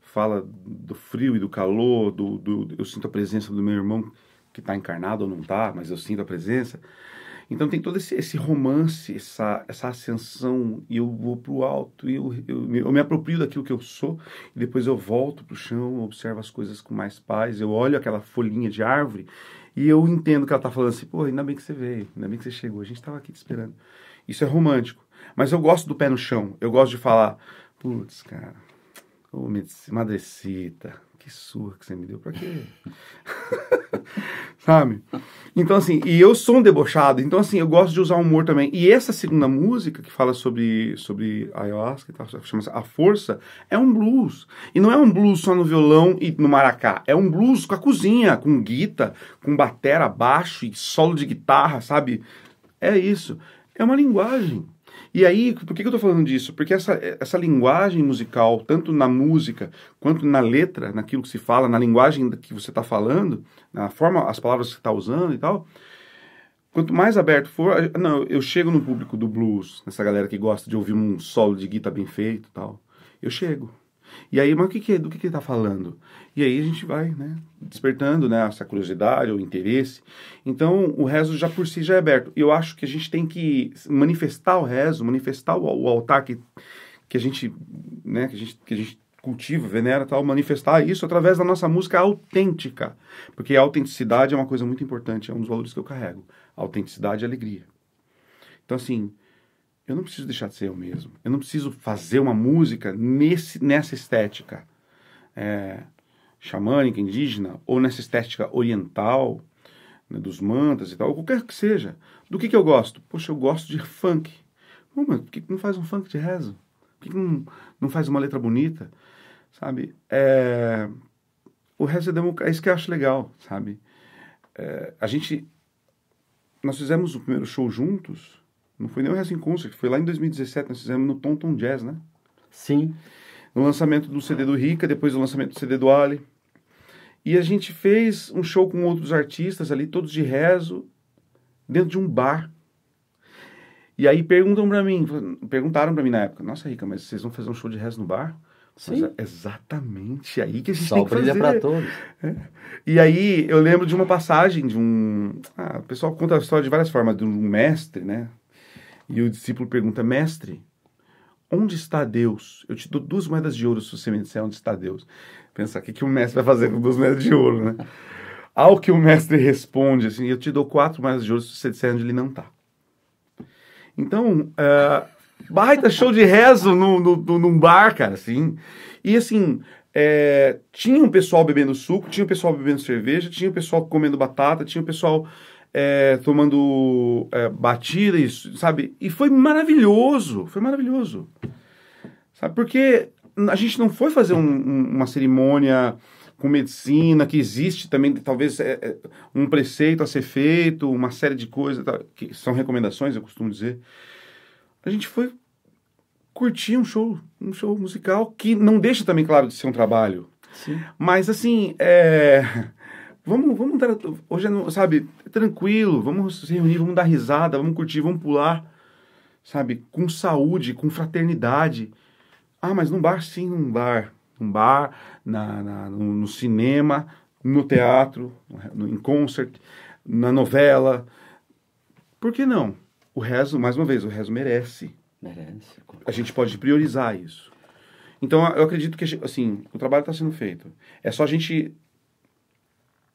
fala do frio e do calor, do, do eu sinto a presença do meu irmão que está encarnado ou não está, mas eu sinto a presença. Então tem todo esse, esse romance, essa, essa ascensão, e eu vou para o alto, e eu, eu, eu, me aproprio daquilo que eu sou, e depois eu volto para o chão, observo as coisas com mais paz, eu olho aquela folhinha de árvore, e eu entendo que ela está falando assim, pô, ainda bem que você veio, ainda bem que você chegou, a gente estava aqui te esperando. Isso é romântico. Mas eu gosto do pé no chão, eu gosto de falar, Putz, cara. Ô, madrecita, que surra que você me deu, pra quê? [LAUGHS] Sabe? Então, assim, e eu sou um debochado, então, assim, eu gosto de usar humor também. E essa segunda música que fala sobre, sobre ayahuasca e tal, chama-se A Força, é um blues. E não é um blues só no violão e no maracá, é um blues com a cozinha, com guita, com batera, baixo e solo de guitarra, sabe? É isso. É uma linguagem. E aí, por que, eu estou falando disso? Porque essa, essa linguagem musical, tanto na música quanto na letra, naquilo que se fala, na linguagem que você está falando, na forma, as palavras que você está usando e tal, quanto mais aberto for, não, eu chego no público do blues, nessa galera que gosta de ouvir um solo de guitarra bem feito e tal, eu chego. E aí, mas o que que, do que, que ele está falando? E aí a gente vai né, despertando né, essa curiosidade ou interesse. Então, o rezo já por si já é aberto. Eu acho que a gente tem que manifestar o rezo, manifestar o, o altar que, que, a gente, né, que, a gente, que a gente cultiva, venera tal, manifestar isso através da nossa música autêntica. Porque a autenticidade é uma coisa muito importante, é um dos valores que eu carrego. autenticidade e alegria. Então, assim, eu não preciso deixar de ser eu mesmo. Eu não preciso fazer uma música nesse, nessa estética é, xamânica, indígena, ou nessa estética oriental, né, dos mantas e tal, ou qualquer que seja. Do que, que eu gosto? Poxa, eu gosto de funk. Não, mas por que não faz um funk de rezo? Por que não, não faz uma letra bonita? Sabe? É, o rezo é, democr... é isso que eu acho legal, sabe? É, a gente... Nós fizemos o primeiro show juntos não foi nem o Resin Concert, foi lá em 2017, nós fizemos no Tonton Jazz, né? Sim. No lançamento do CD do Rica, depois do lançamento do CD do Ali. E a gente fez um show com outros artistas ali, todos de rezo, dentro de um bar. E aí perguntam para mim, perguntaram para mim na época, nossa Rica, mas vocês vão fazer um show de rezo no bar? Sim. Mas é exatamente aí que a gente Só tem que fazer. para todos. É. E aí eu lembro de uma passagem de um... Ah, o pessoal conta a história de várias formas, de um mestre, né? E o discípulo pergunta: Mestre, onde está Deus? Eu te dou duas moedas de ouro se você me disser onde está Deus. Pensar, o que, que o mestre vai fazer com duas moedas de ouro, né? [LAUGHS] Ao que o mestre responde, assim, eu te dou quatro moedas de ouro se você disser onde ele não está. Então, uh, baita show de rezo no, no, no, num bar, cara, assim. E assim, é, tinha um pessoal bebendo suco, tinha o um pessoal bebendo cerveja, tinha o um pessoal comendo batata, tinha o um pessoal é, tomando é, batidas, sabe? E foi maravilhoso, foi maravilhoso. Sabe? Porque a gente não foi fazer um, um, uma cerimônia com medicina, que existe também, talvez, é, é um preceito a ser feito, uma série de coisas, tá, que são recomendações, eu costumo dizer. A gente foi curtir um show, um show musical, que não deixa também, claro, de ser um trabalho. Sim. Mas, assim, é Vamos, vamos dar, hoje é, sabe, é tranquilo, vamos se reunir, vamos dar risada, vamos curtir, vamos pular, sabe, com saúde, com fraternidade. Ah, mas num bar sim, num bar, num bar, na, na no, no, cinema, no teatro, no, em concert, na novela. Por que não? O rezo, mais uma vez, o rezo merece. Merece. A gente pode priorizar isso. Então, eu acredito que, assim, o trabalho está sendo feito. É só a gente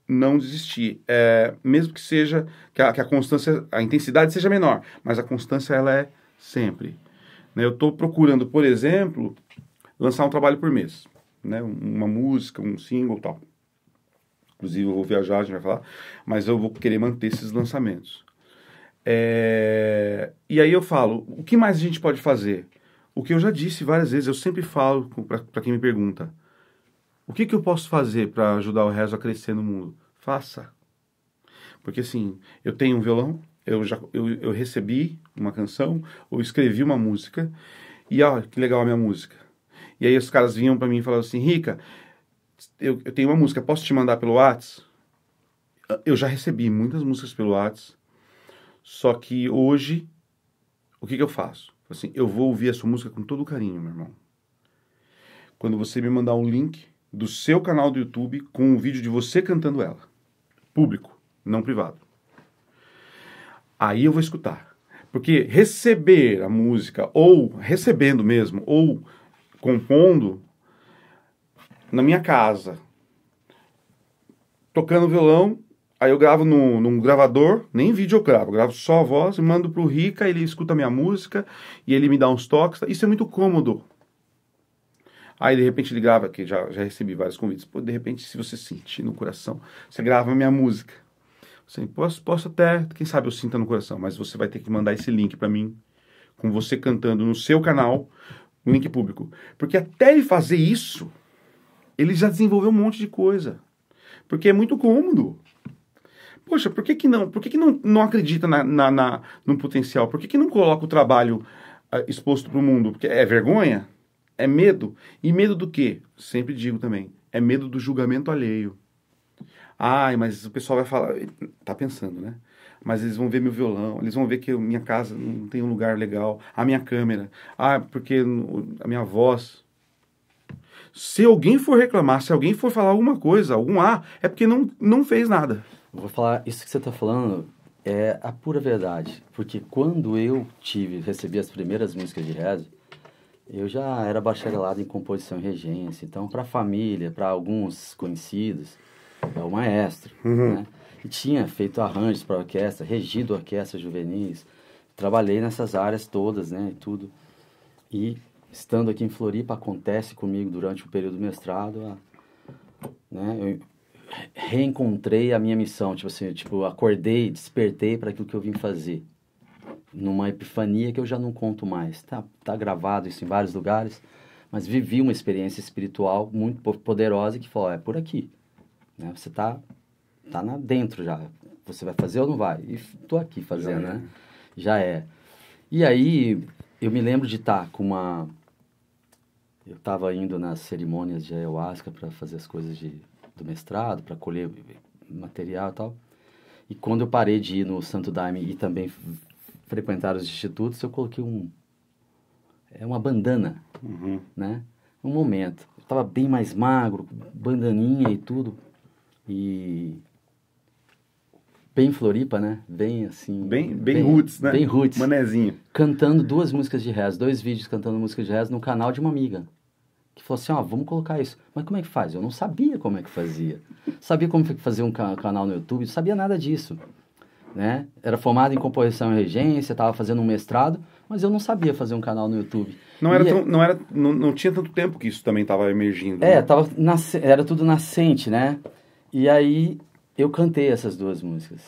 não desistir. É, mesmo que seja, que a, que a, constância, a intensidade seja menor, mas a constância ela é sempre. Né? Eu estou procurando, por exemplo, lançar um trabalho por mês. Né? Uma música, um single tal. Inclusive, eu vou viajar, a gente vai falar, mas eu vou querer manter esses lançamentos. É, e aí eu falo, o que mais a gente pode fazer? O que eu já disse várias vezes, eu sempre falo para quem me pergunta. O que, que eu posso fazer para ajudar o Rezo a crescer no mundo? Faça. Porque assim, eu tenho um violão, eu já eu, eu recebi uma canção, ou escrevi uma música, e ó que legal a minha música. E aí os caras vinham para mim e falavam assim: Rica, eu, eu tenho uma música, posso te mandar pelo Whats? Eu já recebi muitas músicas pelo Whats, só que hoje, o que, que eu faço? Assim, eu vou ouvir a sua música com todo carinho, meu irmão. Quando você me mandar um link, do seu canal do YouTube com um vídeo de você cantando ela. Público, não privado. Aí eu vou escutar. Porque receber a música, ou recebendo mesmo, ou compondo, na minha casa, tocando violão, aí eu gravo num, num gravador, nem vídeo eu gravo, gravo só a voz e mando pro Rica, ele escuta a minha música e ele me dá uns toques. Tá? Isso é muito cômodo. Aí de repente grava que já, já recebi vários convites. Pô, de repente, se você sentir no coração, você grava minha música. Assim, posso, posso até, quem sabe eu sinta no coração, mas você vai ter que mandar esse link para mim, com você cantando no seu canal, link público. Porque até ele fazer isso, ele já desenvolveu um monte de coisa. Porque é muito cômodo. Poxa, por que, que não? Por que, que não, não acredita na, na, na no potencial? Por que, que não coloca o trabalho uh, exposto para o mundo? Porque é vergonha? É medo. E medo do quê? Sempre digo também. É medo do julgamento alheio. Ai, mas o pessoal vai falar. Tá pensando, né? Mas eles vão ver meu violão, eles vão ver que minha casa não tem um lugar legal, a minha câmera, ah, porque a minha voz. Se alguém for reclamar, se alguém for falar alguma coisa, algum ah, é porque não, não fez nada. vou falar, isso que você está falando é a pura verdade. Porque quando eu tive, recebi as primeiras músicas de reza, eu já era bacharelado em composição e regência, então para a família, para alguns conhecidos, é o maestro, uhum. né? E tinha feito arranjos para orquestra, regido orquestra juvenis, trabalhei nessas áreas todas, né, e tudo. E estando aqui em Floripa acontece comigo durante o período do mestrado, a, né, eu reencontrei a minha missão, tipo assim, eu, tipo, acordei, despertei para aquilo que eu vim fazer numa epifania que eu já não conto mais. Tá, tá gravado isso em vários lugares, mas vivi uma experiência espiritual muito poderosa que falou, é por aqui. Né? Você tá, tá na dentro já. Você vai fazer ou não vai? E tô aqui fazendo, já é. né? É. Já é. E aí, eu me lembro de estar tá com uma... Eu estava indo nas cerimônias de Ayahuasca para fazer as coisas de, do mestrado, para colher material e tal. E quando eu parei de ir no Santo Daime e também frequentar os institutos, eu coloquei um é uma bandana, uhum. né? Um momento. Eu tava bem mais magro, bandaninha e tudo. E bem Floripa, né? Bem assim, bem bem, bem roots, né? Bem roots. Manezinho. Cantando duas músicas de jazz, dois vídeos cantando música de jazz no canal de uma amiga. Que falou assim, ó, vamos colocar isso. Mas como é que faz? Eu não sabia como é que fazia. sabia como fazer um canal no YouTube, não sabia nada disso né? Era formado em composição e regência, estava fazendo um mestrado, mas eu não sabia fazer um canal no YouTube. Não era, tão, é não, era não, não tinha tanto tempo que isso também estava emergindo. É, né? tava nas, era tudo nascente, né? E aí eu cantei essas duas músicas.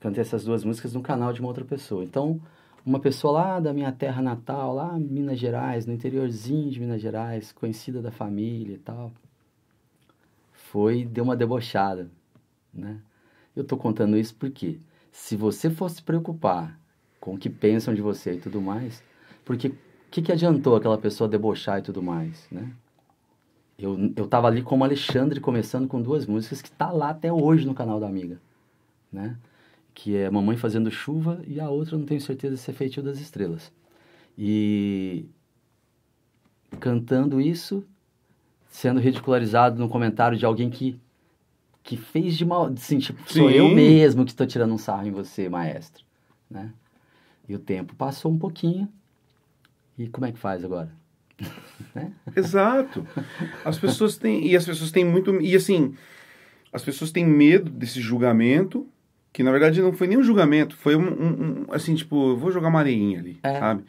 cantei essas duas músicas no canal de uma outra pessoa. Então, uma pessoa lá da minha terra natal, lá em Minas Gerais, no interiorzinho de Minas Gerais, conhecida da família e tal, foi deu uma debochada, né? Eu tô contando isso porque se você fosse preocupar com o que pensam de você e tudo mais, porque o que, que adiantou aquela pessoa debochar e tudo mais, né? Eu, eu tava ali como Alexandre, começando com duas músicas que tá lá até hoje no canal da Amiga, né? Que é Mamãe Fazendo Chuva e a outra, não tenho certeza se é Feitio das Estrelas. E cantando isso, sendo ridicularizado no comentário de alguém que que fez de mal. Assim, tipo, Sim. sou eu mesmo que estou tirando um sarro em você, maestro. Né? E o tempo passou um pouquinho. E como é que faz agora? [LAUGHS] né? Exato. As pessoas têm. E as pessoas têm muito. E assim, as pessoas têm medo desse julgamento. Que na verdade não foi nem um julgamento, foi um. um, um assim, tipo, vou jogar uma areinha ali, é. sabe?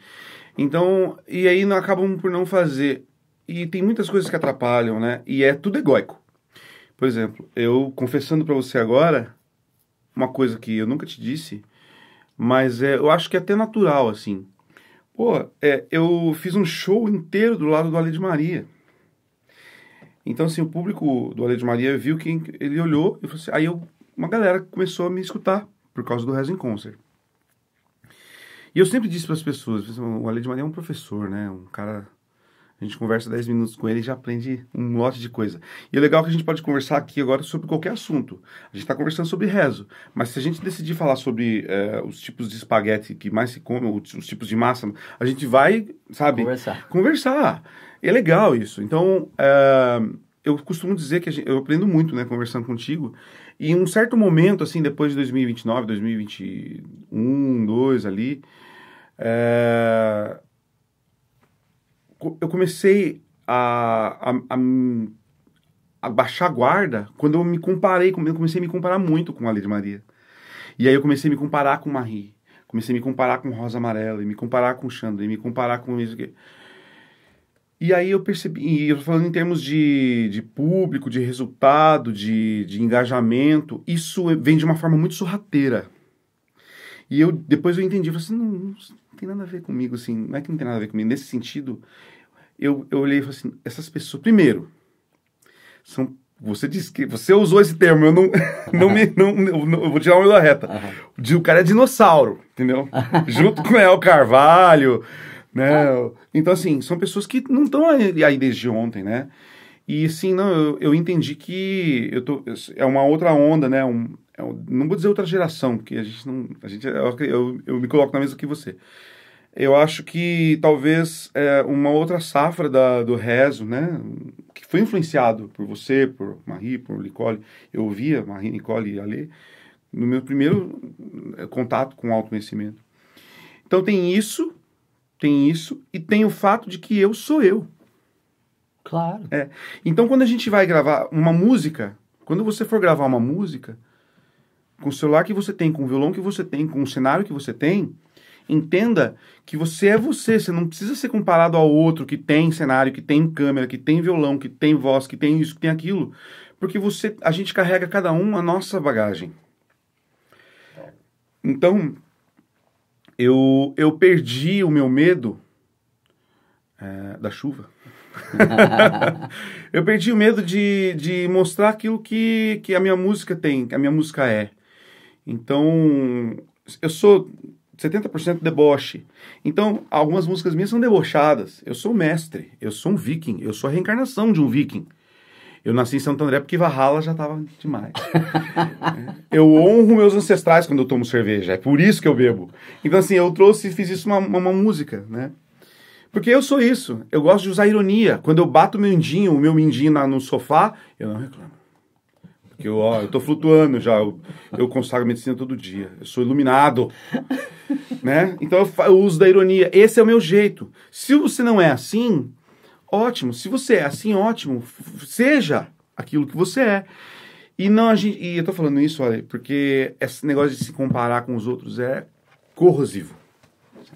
Então, e aí não acabam por não fazer. E tem muitas coisas que atrapalham, né? E é tudo egoico. Por exemplo, eu confessando para você agora uma coisa que eu nunca te disse, mas é, eu acho que é até natural, assim. Pô, é, eu fiz um show inteiro do lado do Ale de Maria. Então, assim, o público do Ale de Maria viu que ele olhou e assim, aí eu, uma galera começou a me escutar por causa do Rezo Concert. E eu sempre disse para as pessoas, o Ale de Maria é um professor, né? Um cara a gente conversa 10 minutos com ele e já aprende um lote de coisa. E é legal que a gente pode conversar aqui agora sobre qualquer assunto. A gente está conversando sobre rezo, mas se a gente decidir falar sobre é, os tipos de espaguete que mais se come, os tipos de massa, a gente vai, sabe? Conversar. Conversar. É legal isso. Então, é, eu costumo dizer que gente, eu aprendo muito, né, conversando contigo. E em um certo momento, assim, depois de 2029, 2021, 2 ali, é, eu comecei a, a, a, a baixar a guarda quando eu me comparei, eu comecei a me comparar muito com a Lady Maria. E aí eu comecei a me comparar com Marie, comecei a me comparar com Rosa Amarela, e me comparar com Chandra, e me comparar com isso que... E aí eu percebi, e eu tô falando em termos de, de público, de resultado, de, de engajamento, isso vem de uma forma muito sorrateira. E eu depois eu entendi, eu falei assim, não, não, tem nada a ver comigo, assim, não é que não tem nada a ver comigo. Nesse sentido, eu, eu olhei e falei assim, essas pessoas, primeiro, são você disse que você usou esse termo, eu não, [LAUGHS] não me, não, não eu vou tirar uma da reta. Uhum. O cara é dinossauro, entendeu? [LAUGHS] Junto com o El Carvalho, né? Então assim, são pessoas que não estão aí, aí, desde ontem, né? E assim, não, eu, eu entendi que eu tô, é uma outra onda, né? Um, é um, não vou dizer outra geração, porque a gente não, a gente, eu, é, eu, eu me coloco na mesa que você eu acho que talvez é, uma outra safra da, do Rezo, né, que foi influenciado por você, por Marie, por Nicole, eu ouvia Marie, Nicole e Ale, no meu primeiro é, contato com o autoconhecimento. Então tem isso, tem isso, e tem o fato de que eu sou eu. Claro. É. Então quando a gente vai gravar uma música, quando você for gravar uma música, com o celular que você tem, com o violão que você tem, com o cenário que você tem, Entenda que você é você, você não precisa ser comparado ao outro que tem cenário, que tem câmera, que tem violão, que tem voz, que tem isso, que tem aquilo, porque você, a gente carrega cada um a nossa bagagem. Então, eu, eu perdi o meu medo é, da chuva. [LAUGHS] eu perdi o medo de, de mostrar aquilo que, que a minha música tem, que a minha música é. Então, eu sou 70% deboche. Então, algumas músicas minhas são debochadas. Eu sou mestre, eu sou um viking, eu sou a reencarnação de um viking. Eu nasci em Santo André porque Varrala já tava demais. [LAUGHS] eu honro meus ancestrais quando eu tomo cerveja, é por isso que eu bebo. Então, assim, eu trouxe e fiz isso uma, uma, uma, música, né? Porque eu sou isso, eu gosto de usar ironia. Quando eu bato o mindinho, o meu mindinho no sofá, eu não reclamo. Porque eu, ó, eu tô flutuando já. Eu, eu consagro medicina todo dia. Eu sou iluminado. [LAUGHS] né? Então eu, eu uso da ironia. Esse é o meu jeito. Se você não é assim, ótimo. Se você é assim, ótimo. Seja aquilo que você é. E não a gente, e eu tô falando isso, olha, porque esse negócio de se comparar com os outros é corrosivo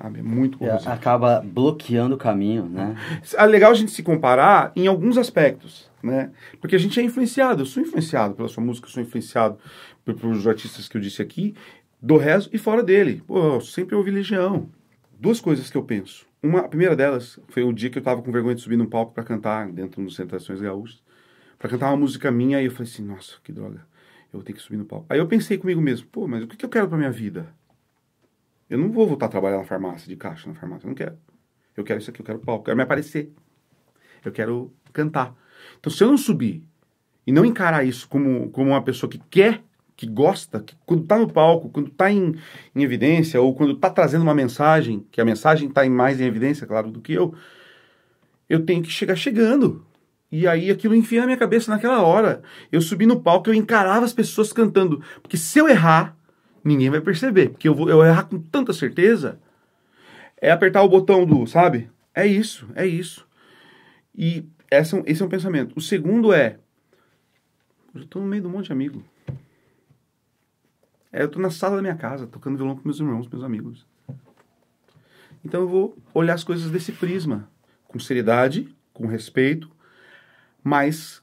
sabe? É muito corrosivo. Acaba bloqueando o caminho, né? É legal a gente se comparar em alguns aspectos, né? Porque a gente é influenciado, eu sou influenciado pela sua música, eu sou influenciado pelos artistas que eu disse aqui, do resto e fora dele. Pô, eu sempre ouvi Legião. Duas coisas que eu penso. Uma, a primeira delas foi o dia que eu tava com vergonha de subir no palco para cantar dentro dos Centrações Gaúchas, para cantar uma música minha, e eu falei assim, nossa, que droga. Eu vou ter que subir no palco. Aí eu pensei comigo mesmo, pô, mas o que, que eu quero para minha vida? Eu não vou voltar a trabalhar na farmácia, de caixa na farmácia. Eu não quero. Eu quero isso aqui, eu quero palco, eu quero me aparecer. Eu quero cantar. Então, se eu não subir e não encarar isso como, como uma pessoa que quer, que gosta, que quando está no palco, quando está em, em evidência, ou quando está trazendo uma mensagem, que a mensagem está mais em evidência, claro, do que eu, eu tenho que chegar chegando. E aí aquilo enfia na minha cabeça naquela hora. Eu subi no palco, eu encarava as pessoas cantando. Porque se eu errar, ninguém vai perceber. Porque eu vou eu errar com tanta certeza. É apertar o botão do, sabe? É isso, é isso. E essa, é esse é um pensamento. O segundo é. Eu estou no meio de um monte de amigo. É, eu estou na sala da minha casa, tocando violão com meus irmãos, meus amigos. Então eu vou olhar as coisas desse prisma. Com seriedade, com respeito, mas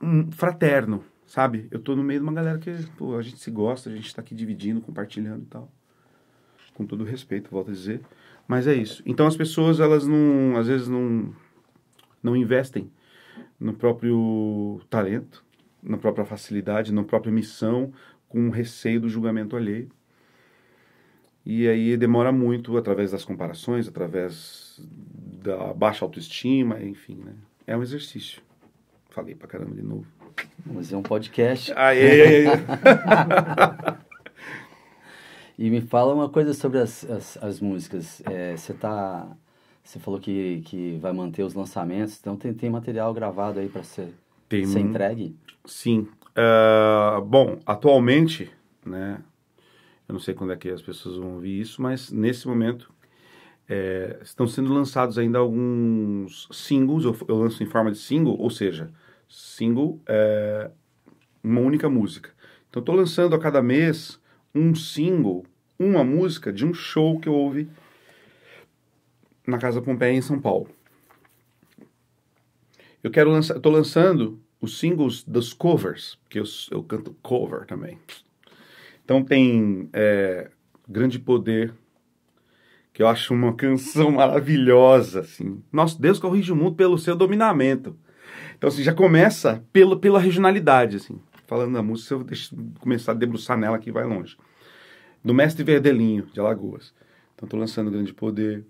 hum, fraterno. Sabe? Eu tô no meio de uma galera que, pô, a gente se gosta, a gente tá aqui dividindo, compartilhando e tal. Com todo respeito, volto a dizer. Mas é isso. Então as pessoas, elas não, às vezes não, não investem no próprio talento, na própria facilidade, na própria missão, com receio do julgamento alheio. E aí demora muito através das comparações, através da baixa autoestima, enfim, né? É um exercício. Falei pra caramba de novo. Mas é um podcast. Aê! aê, [LAUGHS] aê. e me fala uma coisa sobre as, as, as músicas. É, você é, tá. Você falou que, que vai manter os lançamentos, então tem, tem material gravado aí para ser, tem, ser entregue? Sim. Uh, bom, atualmente, né? Eu não sei quando é que as pessoas vão ouvir isso, mas nesse momento é, estão sendo lançados ainda alguns singles, eu, eu lanço em forma de single, ou seja, single é uma única música. Então estou lançando a cada mês um single, uma música de um show que houve na Casa Pompeia em São Paulo. Eu quero lançar, estou lançando os singles dos covers, que eu, eu canto cover também. Então tem é, Grande Poder, que eu acho uma canção maravilhosa, assim. Nosso Deus corrige o mundo pelo seu dominamento. Então, assim, já começa pelo, pela regionalidade, assim. Falando da música, eu começar a debruçar nela que vai longe. Do Mestre Verdelinho, de Alagoas. Então, estou lançando Grande Poder.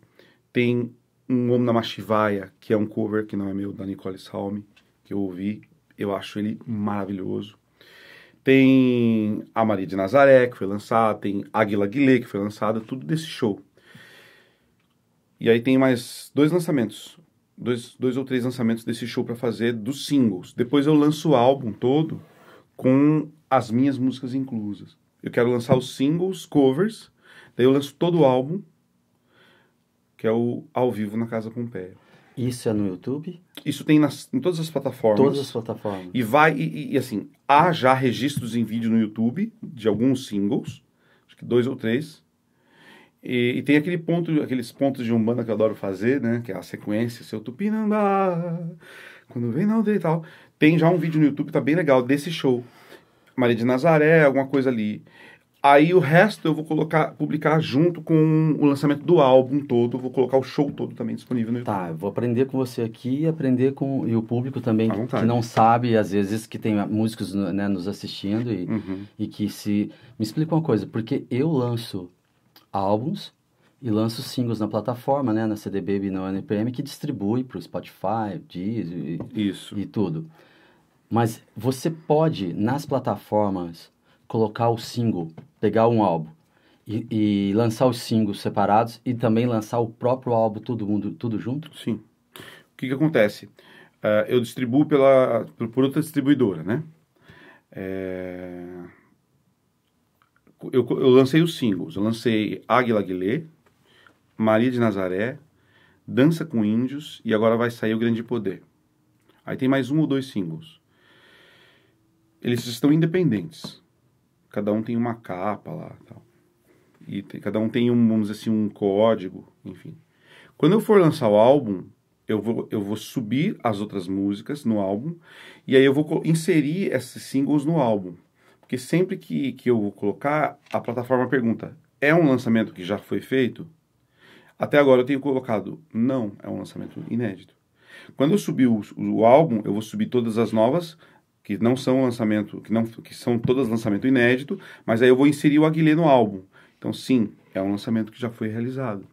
Tem um homem na Machivaia, que é um cover que não é meu, da Nicole Salme, que eu ouvi. Eu acho ele maravilhoso. Tem a Maria de Nazaré, que foi lançada. Tem Águila Guilherme, que foi lançada. Tudo desse show. E aí tem mais dois lançamentos dois, dois ou três lançamentos desse show para fazer dos singles. Depois eu lanço o álbum todo com as minhas músicas inclusas. Eu quero lançar os singles, covers, daí eu lanço todo o álbum, que é o Ao Vivo na Casa Pompeia. Isso é no YouTube? Isso tem nas, em todas as plataformas. Todas as plataformas. E vai, e, e, assim, há já registros em vídeo no YouTube de alguns singles, acho que dois ou três. E, e, tem aquele ponto, aqueles pontos de umbanda que eu adoro fazer, né? Que é a sequência, seu tupinambá, quando vem na aldeia e tal. Tem já um vídeo no YouTube, tá bem legal, desse show. Maria de Nazaré, alguma coisa ali. Aí o resto eu vou colocar, publicar junto com o lançamento do álbum todo, vou colocar o show todo também disponível no YouTube. Tá, vou aprender com você aqui e aprender com e o público também que, não sabe, às vezes que tem músicos né, nos assistindo e, uhum. e que se me explica uma coisa, porque eu lanço álbuns e lança os singles na plataforma, né, na CD Baby e na NPM, que distribui para o Spotify, Deezer e, e tudo. Mas você pode, nas plataformas, colocar o single, pegar um álbum e, e, lançar os singles separados e também lançar o próprio álbum, todo mundo, tudo junto? Sim. O que, que acontece? Uh, eu distribuo pela, por outra distribuidora, né? É eu, eu lancei os singles. Eu lancei Águila Aguilê, Maria de Nazaré, Dança com Índios e agora vai sair O Grande Poder. Aí tem mais um ou dois singles. Eles estão independentes. Cada um tem uma capa lá tal. E tem, cada um tem um, vamos dizer assim, um código, enfim. Quando eu for lançar o álbum, eu vou, eu vou subir as outras músicas no álbum e aí eu vou inserir esses singles no álbum. Porque sempre que, que eu vou colocar, a plataforma pergunta: é um lançamento que já foi feito? Até agora eu tenho colocado: não, é um lançamento inédito. Quando eu subir o, o álbum, eu vou subir todas as novas, que não são lançamento, que, não, que são todas lançamento inédito, mas aí eu vou inserir o Aguilé no álbum. Então, sim, é um lançamento que já foi realizado.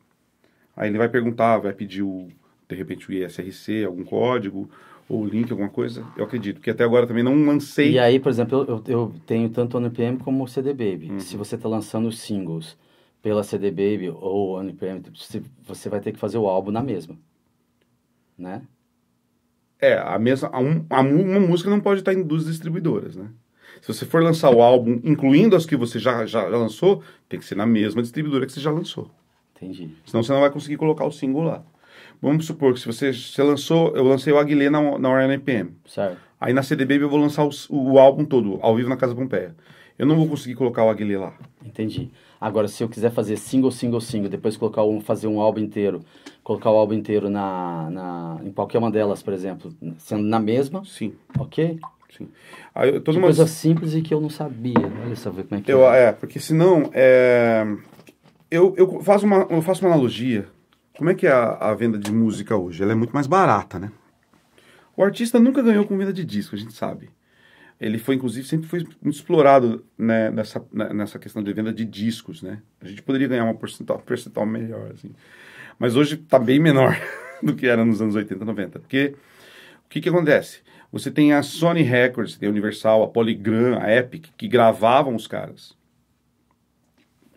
Aí ele vai perguntar, vai pedir o, de repente o ISRC, algum código, ou link, alguma coisa, eu acredito, porque até agora também não lancei. E aí, por exemplo, eu, eu tenho tanto o NPM como o CD Baby. Uhum. Se você está lançando singles pela CD Baby ou NPM, você vai ter que fazer o álbum na mesma, né? É, a mesma, a um, a uma música não pode estar em duas distribuidoras, né? Se você for lançar o álbum, incluindo as que você já, já, já lançou, tem que ser na mesma distribuidora que você já lançou. Entendi. Senão você não vai conseguir colocar o single lá. Vamos supor que se você, você lançou, eu lancei o Aguilé na, na Orion NPM. Certo. Aí na CDB eu vou lançar o, o, álbum todo, ao vivo na Casa Pompeia. Eu não vou conseguir colocar o Aguilé lá. Entendi. Agora, se eu quiser fazer single, single, single, depois colocar um, fazer um álbum inteiro, colocar o álbum inteiro na, na, em qualquer uma delas, por exemplo, sendo na mesma. Sim. Ok? Sim. Aí, eu, uma... Coisa simples e que eu não sabia. Olha só ver como é que eu, é. É, porque senão. É... Eu, eu, faço uma, eu faço uma analogia como é que é a, a venda de música hoje? Ela é muito mais barata, né? O artista nunca ganhou com venda de disco, a gente sabe. Ele foi, inclusive, sempre foi muito explorado né, nessa, né, nessa questão de venda de discos, né? A gente poderia ganhar uma percentual, percentual melhor, assim. Mas hoje está bem menor [LAUGHS] do que era nos anos 80, 90. Porque o que, que acontece? Você tem a Sony Records, tem é a Universal, a Polygram, a Epic, que gravavam os caras.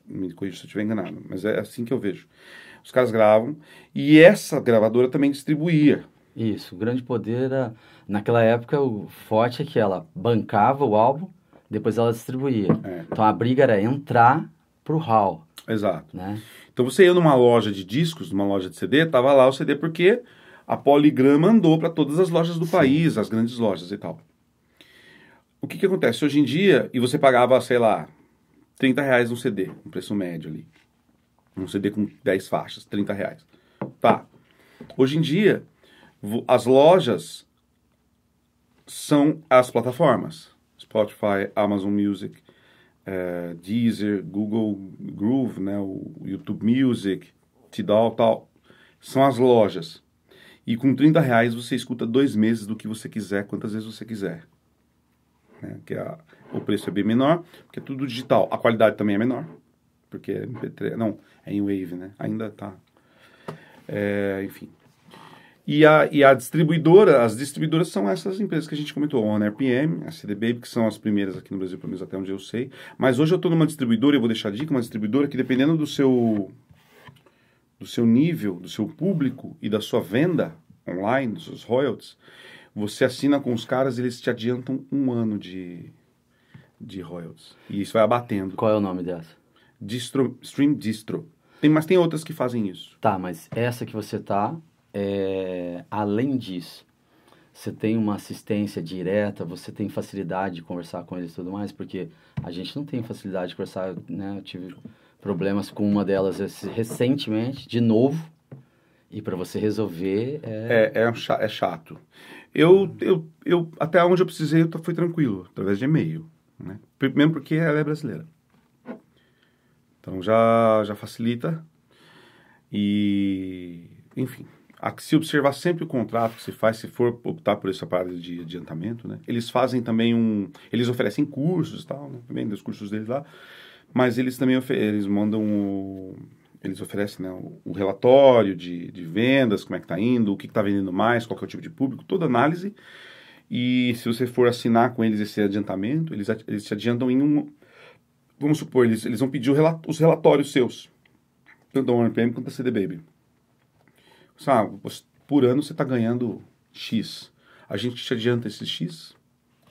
Me corrija se eu estiver enganado, mas é assim que eu vejo os caras gravam, e essa gravadora também distribuía. Isso, o grande poder era, naquela época, o forte é que ela bancava o álbum, depois ela distribuía. É. Então a briga era entrar pro hall. Exato. Né? Então você ia numa loja de discos, numa loja de CD, tava lá o CD porque a Polygram mandou para todas as lojas do Sim. país, as grandes lojas e tal. O que que acontece? Hoje em dia, e você pagava, sei lá, 30 reais um CD, um preço médio ali. Um CD com 10 faixas, 30 reais. Tá. Hoje em dia, as lojas são as plataformas. Spotify, Amazon Music, é, Deezer, Google Groove, né, o YouTube Music, Tidal, tal. São as lojas. E com 30 reais você escuta dois meses do que você quiser, quantas vezes você quiser. Né? Que é a, o preço é bem menor, porque é tudo digital. A qualidade também é menor, porque é MP3, não, é em Wave, né? Ainda está. É, enfim. E a, e a distribuidora, as distribuidoras são essas empresas que a gente comentou, a PM, a CD Baby, que são as primeiras aqui no Brasil, pelo menos até onde eu sei. Mas hoje eu estou numa distribuidora, eu vou deixar a dica, uma distribuidora que dependendo do seu, do seu nível, do seu público e da sua venda online, dos seus royalties, você assina com os caras e eles te adiantam um ano de, de royalties. E isso vai abatendo. Qual é o nome dessa? distro, stream distro. Tem, mas tem outras que fazem isso. Tá, mas essa que você tá, é, além disso, você tem uma assistência direta, você tem facilidade de conversar com eles e tudo mais, porque a gente não tem facilidade de conversar, né? Eu tive problemas com uma delas recentemente, de novo, e para você resolver é... É, é... é, chato. Eu, eu, eu, até onde eu precisei, eu fui tranquilo, através de e-mail, né? Mesmo porque ela é brasileira. Então já, já facilita. E, enfim, há que se observar sempre o contrato que se faz, se for optar por essa parada de adiantamento, né? Eles fazem também um... Eles oferecem cursos e tal, né? Também dos cursos deles lá. Mas eles também eles mandam o, Eles oferecem né, o, relatório de, de vendas, como é que está indo, o que está vendendo mais, qual é o tipo de público, toda análise. E se você for assinar com eles esse adiantamento, eles, eles te adiantam em um, vamos supor, eles, eles vão pedir relato, os relatórios seus, tanto da RPM quanto da CD Baby. Sabe, ah, por ano você está ganhando X. A gente te adianta esse X,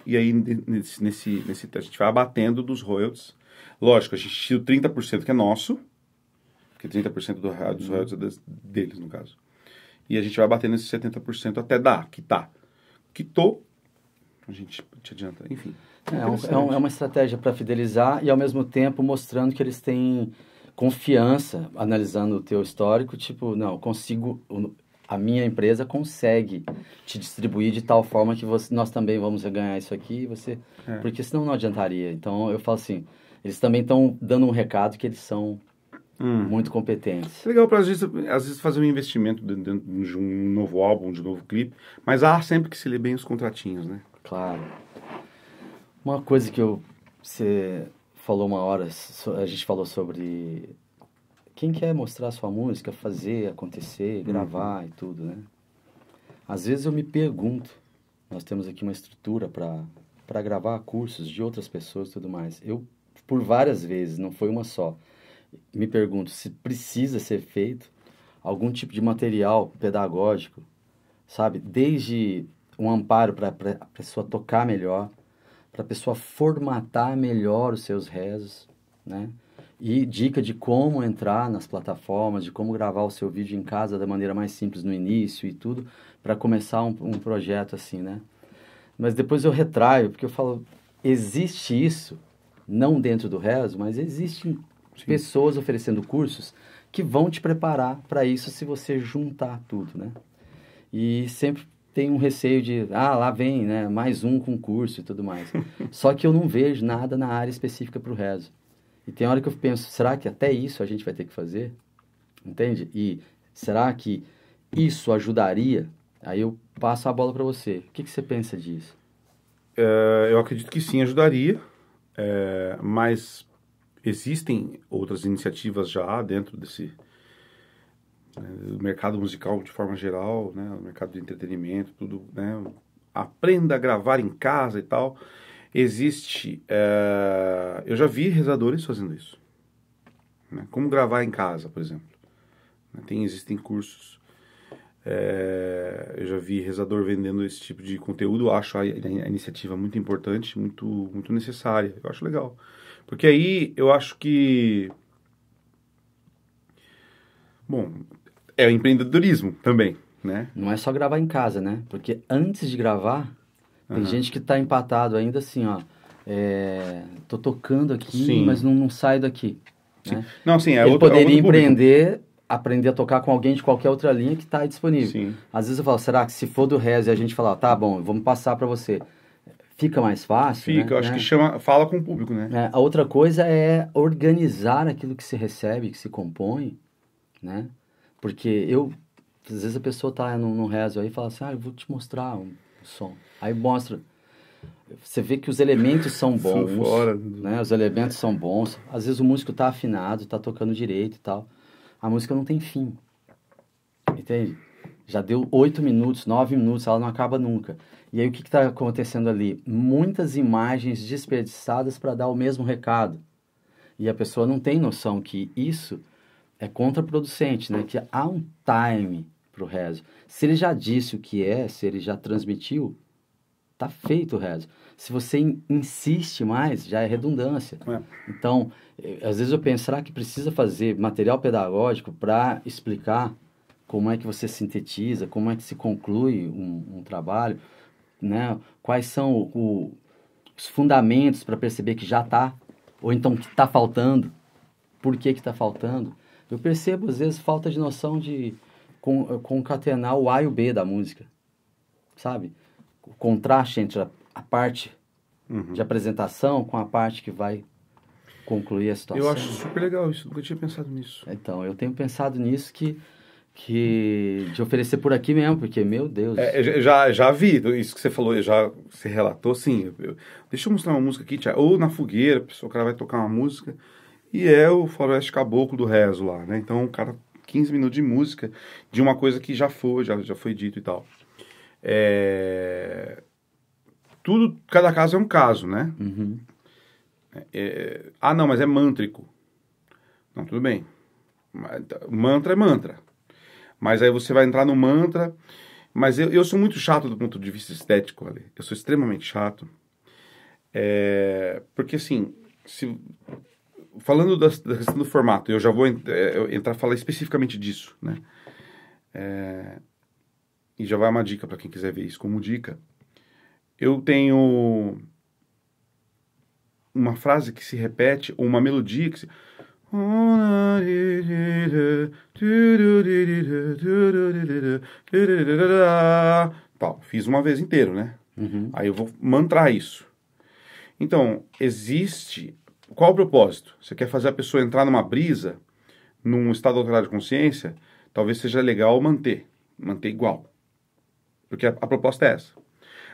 e aí nesse, nesse, nesse a gente vai abatendo dos royalties. Lógico, a gente tira 30% que é nosso, que é 30% do, dos uhum. royalties é das, deles, no caso. E a gente vai batendo esses 70% até dar, que que Quitou, a gente te adianta. Enfim. Então, é, é, um, é uma estratégia para fidelizar e, ao mesmo tempo, mostrando que eles têm confiança, analisando o teu histórico, tipo, não, consigo, a minha empresa consegue te distribuir de tal forma que você, nós também vamos ganhar isso aqui, você, é. porque senão não adiantaria. Então, eu falo assim, eles também estão dando um recado que eles são hum. muito competentes. É legal para, às vezes, às vezes, fazer um investimento dentro de um novo álbum, de um novo clipe, mas há sempre que se ler bem os contratinhos, né? Claro. Uma coisa que eu você falou uma hora, a gente falou sobre quem quer mostrar sua música, fazer acontecer, uhum. gravar uhum. e tudo, né? Às vezes eu me pergunto, nós temos aqui uma estrutura para para gravar cursos de outras pessoas e tudo mais. Eu por várias vezes, não foi uma só. Me pergunto se precisa ser feito algum tipo de material pedagógico, sabe? Desde um amparo para a pessoa tocar melhor, para a pessoa formatar melhor os seus rezos, né? E dica de como entrar nas plataformas, de como gravar o seu vídeo em casa da maneira mais simples no início e tudo, para começar um, um projeto assim, né? Mas depois eu retraio, porque eu falo, existe isso, não dentro do rezo, mas existem Sim. pessoas oferecendo cursos que vão te preparar para isso se você juntar tudo, né? E sempre tem um receio de, ah, lá vem, né, mais um concurso e tudo mais. [LAUGHS] Só que eu não vejo nada na área específica para o rezo. E tem hora que eu penso, será que até isso a gente vai ter que fazer? Entende? E será que isso ajudaria? Aí eu passo a bola para você. O que, que, você pensa disso? É, eu acredito que sim, ajudaria, é, mas existem outras iniciativas já dentro desse, né, o mercado musical de forma geral, né, o mercado de entretenimento, tudo, né, aprenda a gravar em casa e tal. Existe, é, eu já vi rezadores fazendo isso. Né, como gravar em casa, por exemplo. Né, tem, existem cursos. É, eu já vi rezador vendendo esse tipo de conteúdo. Acho a, a iniciativa muito importante, muito, muito necessária. Eu acho legal. Porque aí eu acho que Bom, é o empreendedorismo também, né? Não é só gravar em casa, né? Porque antes de gravar, uhum. tem gente que está empatado ainda assim, ó. É, tô tocando aqui, sim. mas não, não saio daqui. Sim. Né? Não, sim, é Ele outro, é poderia é empreender, aprender a tocar com alguém de qualquer outra linha que está disponível. Sim. Às vezes eu falo, será que se for do Rez e a gente falar, tá bom, vamos passar para você, fica mais fácil? Fica, né? eu acho que é. chama, fala com o público, né? É, a outra coisa é organizar aquilo que se recebe, que se compõe, né? Porque eu, às vezes a pessoa tá num, no rezo aí e fala assim, ah, eu vou te mostrar um som. Aí mostra. Você vê que os elementos são bons, são fora. né? Os elementos são bons. Às vezes o músico tá afinado, tá tocando direito e tal. A música não tem fim. Entende? Já deu oito minutos, nove minutos, ela não acaba nunca. E aí o que está acontecendo ali? Muitas imagens desperdiçadas para dar o mesmo recado. E a pessoa não tem noção que isso é contraproducente, né? Que há um time para o rezo. Se ele já disse o que é, se ele já transmitiu, tá feito o rezo. Se você insiste mais, já é redundância. É. Então, eh, às vezes eu penso, será que precisa fazer material pedagógico para explicar como é que você sintetiza, como é que se conclui um, um trabalho, né? Quais são o, o, os fundamentos para perceber que já está, ou então que está faltando, por que que está faltando. Eu percebo, às vezes, falta de noção de eh, concatenar o A e o B da música. Sabe? O contraste entre a, a parte uhum. de apresentação com a parte que vai concluir a situação. Eu acho super legal isso, nunca tinha pensado nisso. Então, eu tenho pensado nisso que que de oferecer por aqui mesmo, porque meu Deus. É, já já vi isso que você falou, já se relatou, sim. Eu, deixa eu mostrar uma música aqui, tia, ou na fogueira, o cara vai tocar uma música e é o Faroeste Caboclo do Rezo lá, né? Então, cara, 15 minutos de música de uma coisa que já foi, já, já foi dito e tal. É... Tudo, cada caso é um caso, né? Uhum. É... é ah, não, mas é mântrico. Não, tudo bem. Tá, mantra é mantra. Mas aí você vai entrar no mantra. Mas eu, eu sou muito chato do ponto de vista estético, Ale. Eu sou extremamente chato. É... Porque, assim, se falando da, da, questão do formato, eu já vou ent é, entrar falar especificamente disso, né? É, e já vai uma dica para quem quiser ver isso como dica. Eu tenho uma frase que se repete ou uma melodia que se Tal, fiz uma vez inteiro, né? Uhum. Aí eu vou mantrar isso. Então, existe qual o propósito? Você quer fazer a pessoa entrar numa brisa, num estado alterado de consciência? Talvez seja legal manter, manter igual. Porque a, a proposta é essa.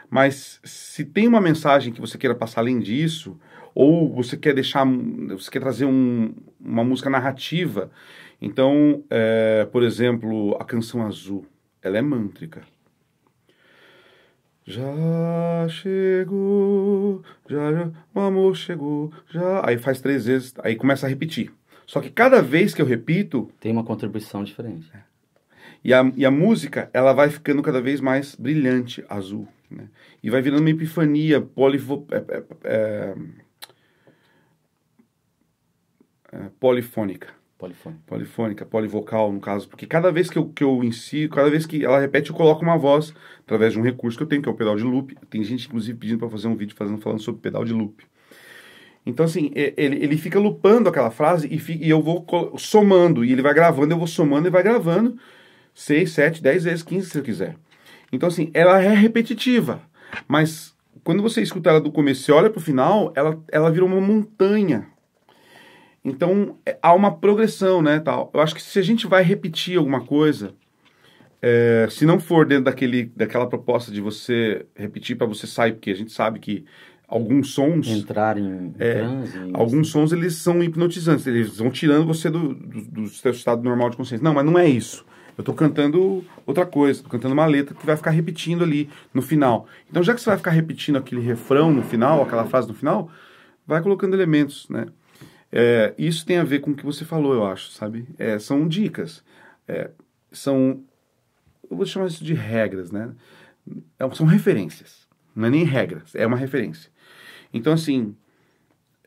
Mas se tem uma mensagem que você queira passar além disso, ou você quer deixar, você quer trazer um, uma música narrativa, então, é, por exemplo, a canção azul, ela é mântrica. Já chegou, já, já, o amor chegou, já. Aí faz três vezes, aí começa a repetir. Só que cada vez que eu repito. Tem uma contribuição diferente. É. E, a, e a música, ela vai ficando cada vez mais brilhante, azul. Né? E vai virando uma epifania, polivo, é é, é, é, é, polifônica. Polifônica. Polifônica, polivocal, no caso. Porque cada vez que eu, que eu ensino, cada vez que ela repete, eu coloco uma voz através de um recurso que eu tenho, que é o pedal de loop. Tem gente, inclusive, pedindo para fazer um vídeo fazendo, falando sobre pedal de loop. Então, assim, ele, ele fica lupando aquela frase e, fica, e eu vou somando. E ele vai gravando, eu vou somando e vai gravando 6, 7, 10 vezes, 15 se eu quiser. Então, assim, ela é repetitiva. Mas quando você escuta ela do começo e olha pro final, ela, ela vira uma montanha então é, há uma progressão, né, tal. Eu acho que se a gente vai repetir alguma coisa, é, se não for dentro daquele, daquela proposta de você repetir para você sair, porque a gente sabe que alguns sons entrar em, é, transe, alguns sons eles são hipnotizantes, eles vão tirando você do, do, do seu estado normal de consciência. Não, mas não é isso. Eu estou cantando outra coisa, estou cantando uma letra que vai ficar repetindo ali no final. Então, já que você vai ficar repetindo aquele refrão no final, aquela frase no final, vai colocando elementos, né? É, isso tem a ver com o que você falou, eu acho, sabe? É, são dicas. É, são. Eu vou chamar isso de regras, né? É são referências. Não é nem regras, é uma referência. Então, assim.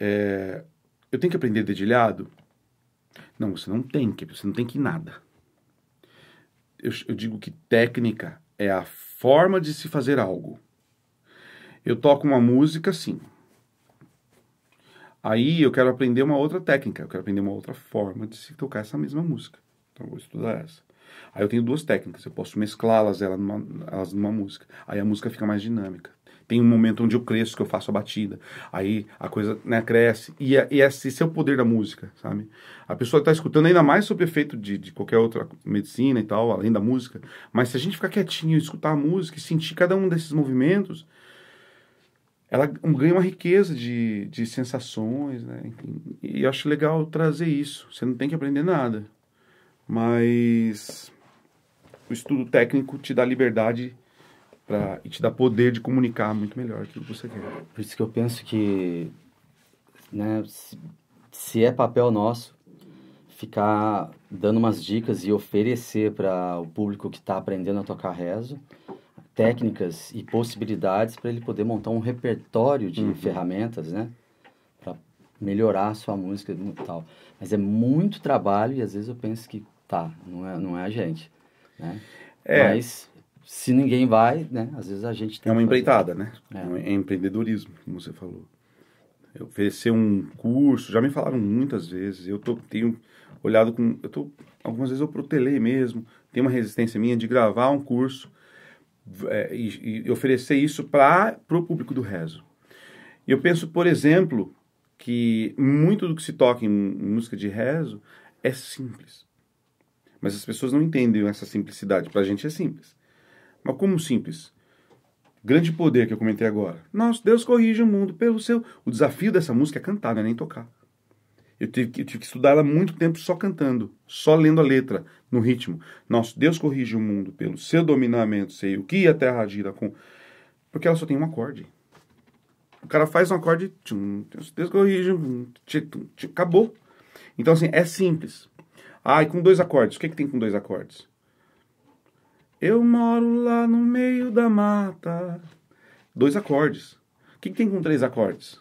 É, eu tenho que aprender dedilhado? Não, você não tem que, você não tem que nada. eu, eu digo que técnica é a forma de se fazer algo. Eu toco uma música, sim. Aí eu quero aprender uma outra técnica, eu quero aprender uma outra forma de se tocar essa mesma música. Então eu vou estudar essa. Aí eu tenho duas técnicas, eu posso mesclá-las elas numa, elas numa música. Aí a música fica mais dinâmica. Tem um momento onde eu cresço, que eu faço a batida. Aí a coisa né, cresce. E, é, e é esse, esse é o poder da música, sabe? A pessoa está escutando ainda mais o efeito de, de qualquer outra medicina e tal, além da música. Mas se a gente ficar quietinho, escutar a música e sentir cada um desses movimentos, ela ganha uma riqueza de, de sensações, né? Enfim, e eu acho legal trazer isso. Você não tem que aprender nada, mas o estudo técnico te dá liberdade pra, e te dá poder de comunicar muito melhor aquilo que você quer. Por isso que eu penso que, né, se, se é papel nosso, ficar dando umas dicas e oferecer para o público que está aprendendo a tocar rezo, técnicas e possibilidades para ele poder montar um repertório de uhum. ferramentas, né? Para melhorar a sua música e tal. Mas é muito trabalho e às vezes eu penso que tá, não é, não é a gente, né? É. Mas se ninguém vai, né? Às vezes a gente tem É uma empreitada, né? É. É, é empreendedorismo, como você falou. Eu oferecer um curso, já me falaram muitas vezes, eu tô, tenho olhado com... Eu tô, algumas vezes eu protelei mesmo, tem uma resistência minha de gravar um curso é, e, e, oferecer isso para o público do rezo. Eu penso, por exemplo, que muito do que se toca em, em música de rezo é simples. Mas as pessoas não entendem essa simplicidade. Para a gente é simples. Mas como simples? Grande poder que eu comentei agora. Nosso Deus corrige o mundo pelo seu. O desafio dessa música é cantar, não é nem tocar. Eu tive, que, eu tive que estudar ela muito tempo só cantando, só lendo a letra, no ritmo. Nosso Deus corrige o mundo pelo seu dominamento, sei o que a terra gira com. Porque ela só tem um acorde. O cara faz um acorde, tchum, Deus corrige, tchum, tchum, acabou. Então, assim, é simples. Ah, e com dois acordes, o que, é que tem com dois acordes? Eu moro lá no meio da mata. Dois acordes. O que, é que tem com três acordes?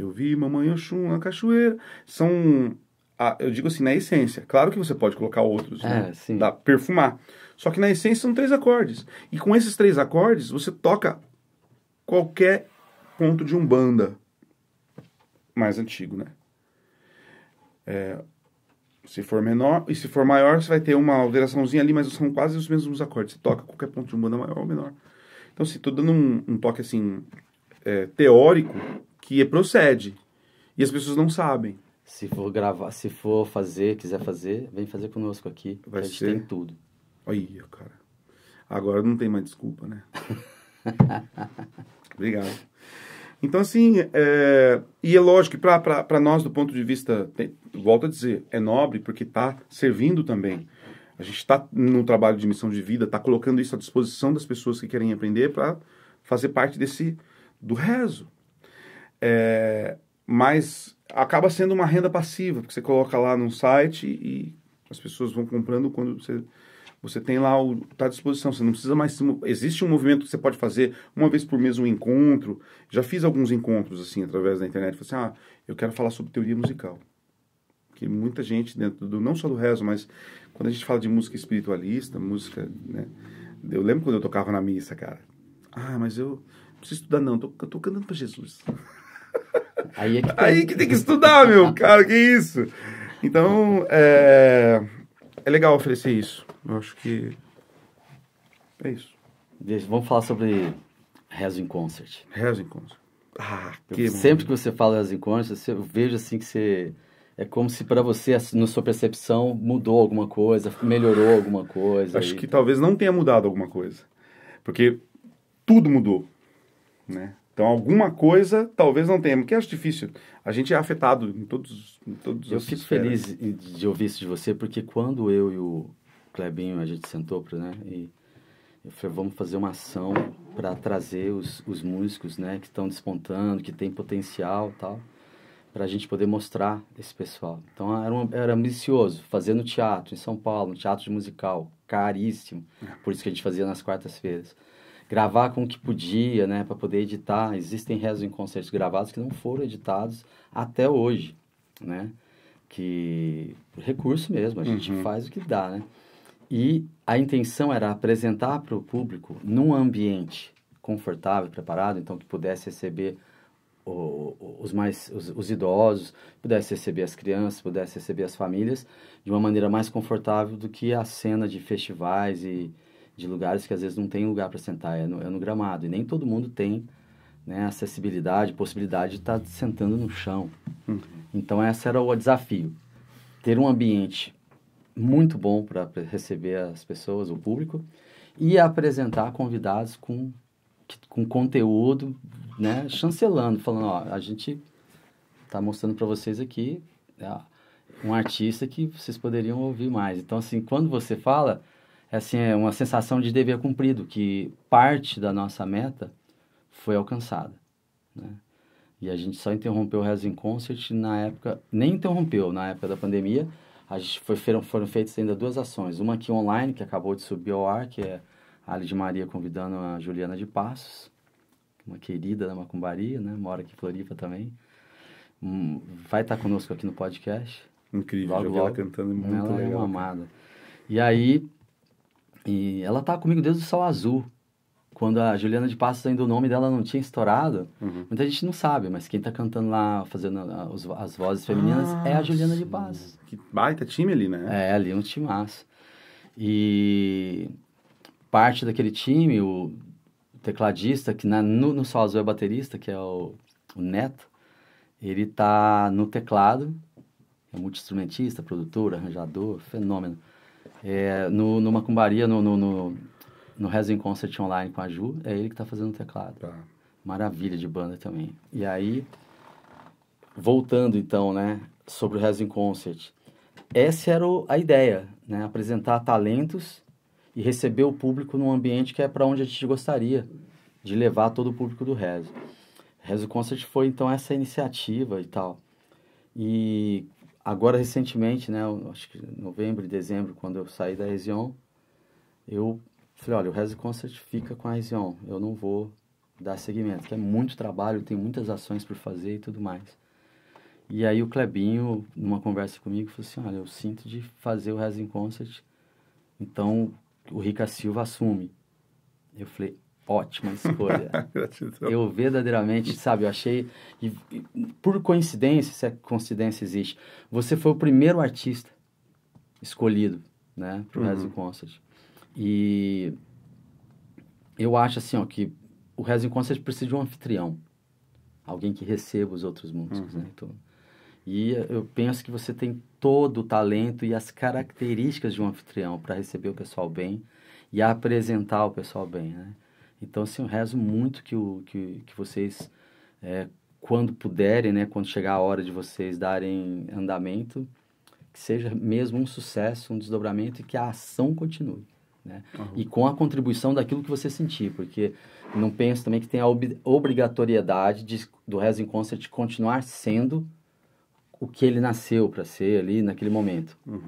Eu vi Mamãe Oxum na cachoeira. São, a, eu digo assim, na essência. Claro que você pode colocar outros, né? é, né? Sim. Dá, perfumar. Só que na essência são três acordes. E com esses três acordes, você toca qualquer ponto de umbanda mais antigo, né? É, se for menor e se for maior, você vai ter uma alteraçãozinha ali, mas são quase os mesmos acordes. Você toca qualquer ponto de um banda maior ou menor. Então, se assim, estou dando um, um, toque assim é, teórico, que procede. E as pessoas não sabem. Se for gravar, se for fazer, quiser fazer, vem fazer conosco aqui. Vai a gente ser... tem tudo. Olha, cara. Agora não tem mais desculpa, né? [LAUGHS] Obrigado. Então, assim, é... e é lógico que para nós, do ponto de vista, tem... volto a dizer, é nobre porque está servindo também. A gente está num trabalho de missão de vida, está colocando isso à disposição das pessoas que querem aprender para fazer parte desse do rezo, é, mas acaba sendo uma renda passiva, porque você coloca lá num site e as pessoas vão comprando quando você você tem lá o tá à disposição, você não precisa mais existe um movimento que você pode fazer uma vez por mês um encontro. Já fiz alguns encontros assim através da internet, falei assim: "Ah, eu quero falar sobre teoria musical". Que muita gente dentro do não só do rezo, mas quando a gente fala de música espiritualista, música, né? Eu lembro quando eu tocava na missa, cara. Ah, mas eu não preciso estudar não, tô, eu tô cantando para Jesus. Aí, é que, tá. Aí que tem que estudar, meu, cara, que isso. Então, é, é legal oferecer isso. Eu acho que é isso. Deixa, vamos falar sobre Rezo em Concert. Rezo em Concert. Ah, que eu, sempre que você fala Rezo em Concert, eu vejo assim que você... É como se para você, assim, na sua percepção, mudou alguma coisa, melhorou alguma coisa. Acho e... que talvez não tenha mudado alguma coisa. Porque tudo mudou, né? Então, alguma coisa talvez não tenha, porque acho difícil. A gente é afetado em todos, em todos Eu fico feliz de ouvir isso de você, porque quando eu e o Clebinho, a gente sentou, pra, né, e eu falei, vamos fazer uma ação para trazer os, os músicos, né, que estão despontando, que tem potencial tal, para a gente poder mostrar esse pessoal. Então, era, uma, era ambicioso, fazer no teatro, em São Paulo, um teatro de musical, caríssimo. É. Por isso que a gente fazia nas quartas-feiras gravar com o que podia, né, para poder editar. Existem rezos em concertos gravados que não foram editados até hoje, né? Que recurso mesmo, a gente uhum. faz o que dá, né? E a intenção era apresentar para o público num ambiente confortável, preparado, então que pudesse receber o, os mais os, os, idosos, pudesse receber as crianças, pudesse receber as famílias de uma maneira mais confortável do que a cena de festivais e, de lugares que às vezes não tem lugar para sentar, é no, é no, gramado. E nem todo mundo tem né, acessibilidade, possibilidade de estar tá sentando no chão. Uhum. Então, esse era o desafio. Ter um ambiente muito bom para receber as pessoas, o público, e apresentar convidados com, com conteúdo, né, chancelando, falando, ó, a gente está mostrando para vocês aqui né, um artista que vocês poderiam ouvir mais. Então, assim, quando você fala, assim, é uma sensação de dever cumprido, que parte da nossa meta foi alcançada, né? E a gente só interrompeu o Res in Concert na época, nem interrompeu na época da pandemia. A gente foi, foram, foram feitas ainda duas ações. Uma aqui online, que acabou de subir ao ar, que é a Ali de Maria convidando a Juliana de Passos, uma querida da Macumbaria, né? Mora aqui em Floripa também. Hum, vai estar tá conosco aqui no podcast. Incrível, logo, logo. ela cantando, muito ela legal. é uma amada. E aí, e ela tá comigo desde o Sol Azul. Quando a Juliana de Passos ainda o nome dela não tinha estourado, uhum. muita gente não sabe, mas quem tá cantando lá, fazendo as vozes femininas, ah, é a Juliana sim. de Passos. Que baita time ali, né? É, ali um timaço. E parte daquele time, o tecladista, que na, no, no Sol Azul é baterista, que é o, o Neto, ele tá no teclado, é multi-instrumentista, produtor, arranjador, fenômeno. É, no, no Macumbaria, no, no, no, no Resin Concert Online com a Ju, é ele que tá fazendo o teclado. Tá. Maravilha de banda também. E aí, voltando então, né, sobre o Resin Concert. Essa era o, a ideia, né? Apresentar talentos e receber o público num ambiente que é para onde a gente gostaria de levar todo o público do Rezo. Rezo Concert foi então essa iniciativa e tal. E agora recentemente, né, acho que novembro, dezembro, quando eu saí da Resion, eu falei, olha, o Resin Concert fica com a Resion, eu não vou dar seguimento, que é muito trabalho, tem muitas ações por fazer e tudo mais. E aí o Clebinho, numa conversa comigo, falou assim, olha, eu sinto de fazer o Resin Concert, então o Rica Silva assume. Eu falei, ótima escolha. [LAUGHS] eu verdadeiramente, sabe, eu achei. E, e, por coincidência, se a coincidência existe, você foi o primeiro artista escolhido, né, pro uhum. Resin Concert. E eu acho assim, ó, que o Resin Concert precisa de um anfitrião, alguém que receba os outros músicos, né, uhum. né? Então, e eu penso que você tem todo o talento e as características de um anfitrião para receber o pessoal bem e apresentar o pessoal bem, né? Então, assim, eu rezo muito que, o, que, que vocês, é, quando puderem, né, quando chegar a hora de vocês darem andamento, que seja mesmo um sucesso, um desdobramento e que a ação continue. Né? Uhum. E com a contribuição daquilo que você sentir, porque não penso também que tem a ob obrigatoriedade de, do Rezo em Concert continuar sendo o que ele nasceu para ser ali naquele momento. Estou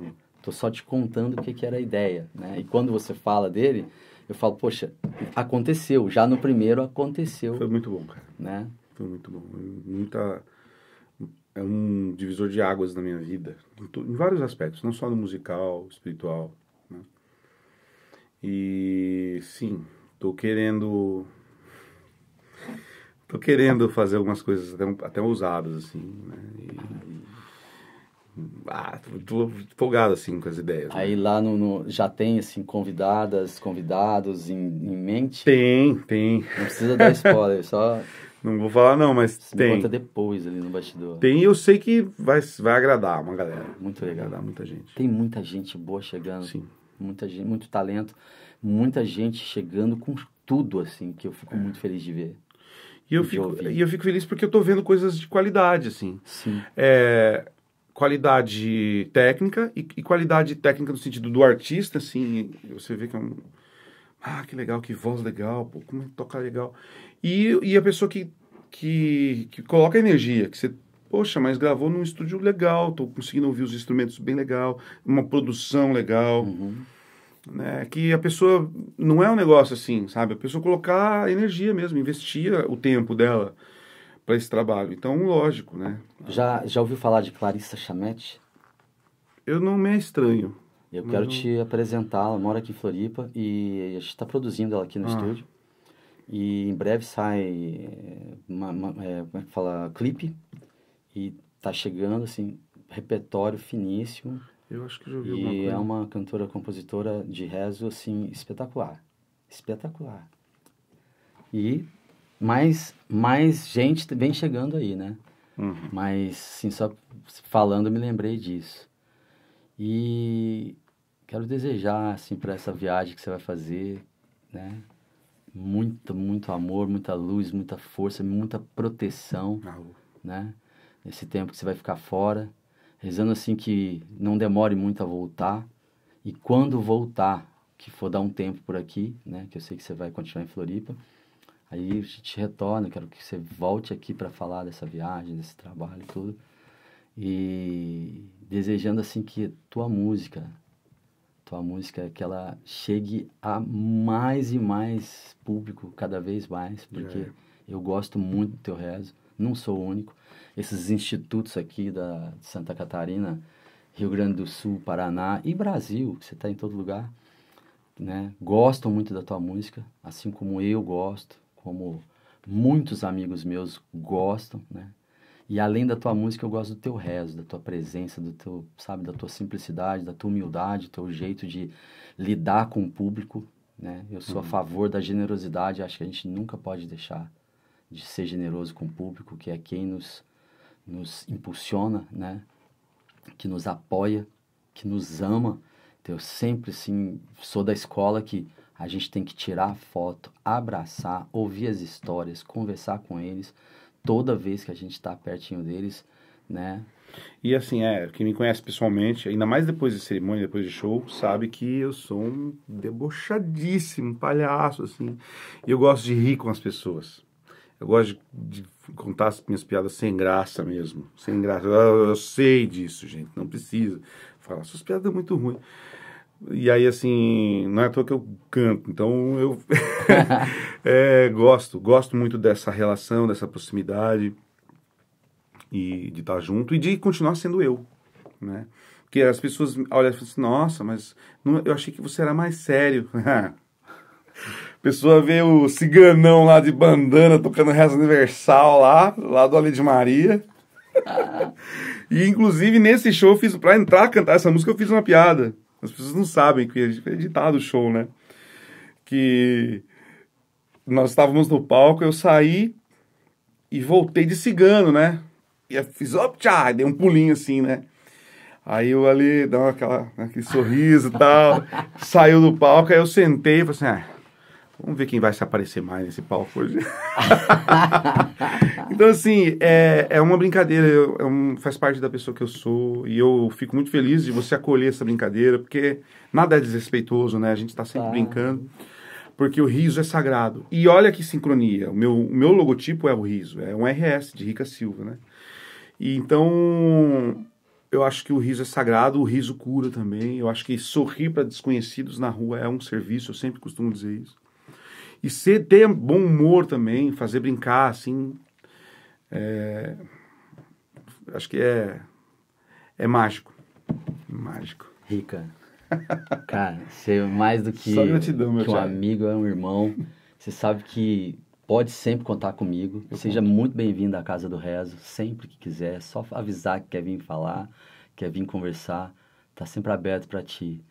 uhum. só te contando o que, que era a ideia. Né? E quando você fala dele, eu falo, poxa, aconteceu, já no primeiro aconteceu. Foi muito bom, cara. Né? Foi muito bom. Muita. É um divisor de águas na minha vida, em, vários aspectos, não só no musical, espiritual. Né? E sim, tô querendo. Tô querendo fazer algumas coisas até, até ousadas, assim, né? E, e ah, tô empolgado, assim, com as ideias. Né? Aí lá no, no, já tem, assim, convidadas, convidados em, em mente? Tem, tem. Não precisa dar spoiler, [LAUGHS] só... Não vou falar não, mas tem. conta depois ali no bastidor. Tem e eu sei que vai, vai agradar uma galera. Muito legal. agradar muita gente. Tem muita gente boa chegando. Sim. Muita gente, muito talento. Muita gente chegando com tudo, assim, que eu fico é. muito feliz de ver. E eu, fico, e eu fico feliz porque eu tô vendo coisas de qualidade, assim. Sim. É qualidade técnica e, e, qualidade técnica no sentido do artista, assim, você vê que é um... Ah, que legal, que voz legal, pô, como é que toca legal. E, e a pessoa que, que, que coloca energia, que você poxa, mas gravou num estúdio legal, tô conseguindo ouvir os instrumentos bem legal, uma produção legal. Uhum. Né? Que a pessoa. Não é um negócio assim, sabe? A pessoa colocar energia mesmo, investir o tempo dela para esse trabalho. Então, lógico, né? Já, já ouviu falar de Clarissa Chametti? Eu não me estranho. Eu quero não... te apresentá-la. Mora aqui em Floripa e a gente está produzindo ela aqui no ah. estúdio. E em breve sai é, uma, uma é, como é que fala? Clipe. E tá chegando, assim, repertório finíssimo. Eu acho que já ouvi e coisa. E é uma cantora, compositora de rezo, assim, espetacular. Espetacular. E mais, mais gente vem chegando aí, né? Uhum. Mas, assim, só falando me lembrei disso. E quero desejar, assim, para essa viagem que você vai fazer, né? Muito, muito amor, muita luz, muita força, muita proteção, uhum. né? Nesse tempo que você vai ficar fora. Rezando, assim, que não demore muito a voltar. E quando voltar, que for dar um tempo por aqui, né? Que eu sei que você vai continuar em Floripa Aí a gente retorna, quero que você volte aqui para falar dessa viagem, desse trabalho e tudo. E desejando assim que tua música, tua música, que ela chegue a mais e mais público, cada vez mais, porque é. eu gosto muito do teu rezo, não sou o único. Esses institutos aqui da de Santa Catarina, Rio Grande do Sul, Paraná e Brasil, que você está em todo lugar, né? Gostam muito da tua música, assim como eu gosto como muitos amigos meus gostam, né? E além da tua música, eu gosto do teu rezo, da tua presença, do teu, sabe, da tua simplicidade, da tua humildade, do teu jeito de lidar com o público, né? Eu sou uhum. a favor da generosidade, acho que a gente nunca pode deixar de ser generoso com o público, que é quem nos nos impulsiona, né? Que nos apoia, que nos ama. Então, eu sempre assim sou da escola que a gente tem que tirar foto, abraçar, ouvir as histórias, conversar com eles toda vez que a gente está pertinho deles, né? E assim, é, quem me conhece pessoalmente, ainda mais depois de cerimônia, depois de show, sabe que eu sou um debochadíssimo palhaço, assim. E eu gosto de rir com as pessoas. Eu gosto de, de contar as minhas piadas sem graça mesmo. Sem graça. Eu, eu sei disso, gente. Não precisa falar. Suas piadas são muito ruins. E aí, assim, não é à toa que eu canto, então eu [LAUGHS] [LAUGHS] é, gosto, gosto muito dessa relação, dessa proximidade e de estar junto e de continuar sendo eu, né? Porque as pessoas olham e falam assim, nossa, mas não, eu achei que você era mais sério. [LAUGHS] pessoa vê o ciganão lá de bandana tocando Reza Universal lá, lá do Ale de Maria. e inclusive nesse show, fiz para entrar cantar essa música, eu fiz uma piada. As pessoas não sabem que a gente foi editado o show, né? Que nós estávamos no palco, eu saí e voltei de cigano, né? E eu fiz, op, tchá, dei um pulinho assim, né? Aí eu ali, dá aquela, aquele sorriso e tal, [LAUGHS] saiu do palco, aí eu sentei e falei assim, ah, Vamos ver quem vai se aparecer mais nesse palco hoje. [LAUGHS] então, assim, é, é uma brincadeira, é um, faz parte da pessoa que eu sou. E eu fico muito feliz de você acolher essa brincadeira, porque nada é desrespeitoso, né? A gente está sempre ah. brincando, porque o riso é sagrado. E olha que sincronia: o meu, o meu logotipo é o riso, é um RS de Rica Silva, né? E, então, eu acho que o riso é sagrado, o riso cura também. Eu acho que sorrir para desconhecidos na rua é um serviço, eu sempre costumo dizer isso. E ser, ter bom humor também, fazer brincar, assim. É, acho que é. É mágico. Mágico. Rica. [LAUGHS] Cara, você é mais do que, Só gratidão, meu que um amigo, é um irmão. Você sabe que pode sempre contar comigo. Eu Seja conto. muito bem-vindo à Casa do Rezo, sempre que quiser. É só avisar que quer vir falar, quer vir conversar. Tá sempre aberto para ti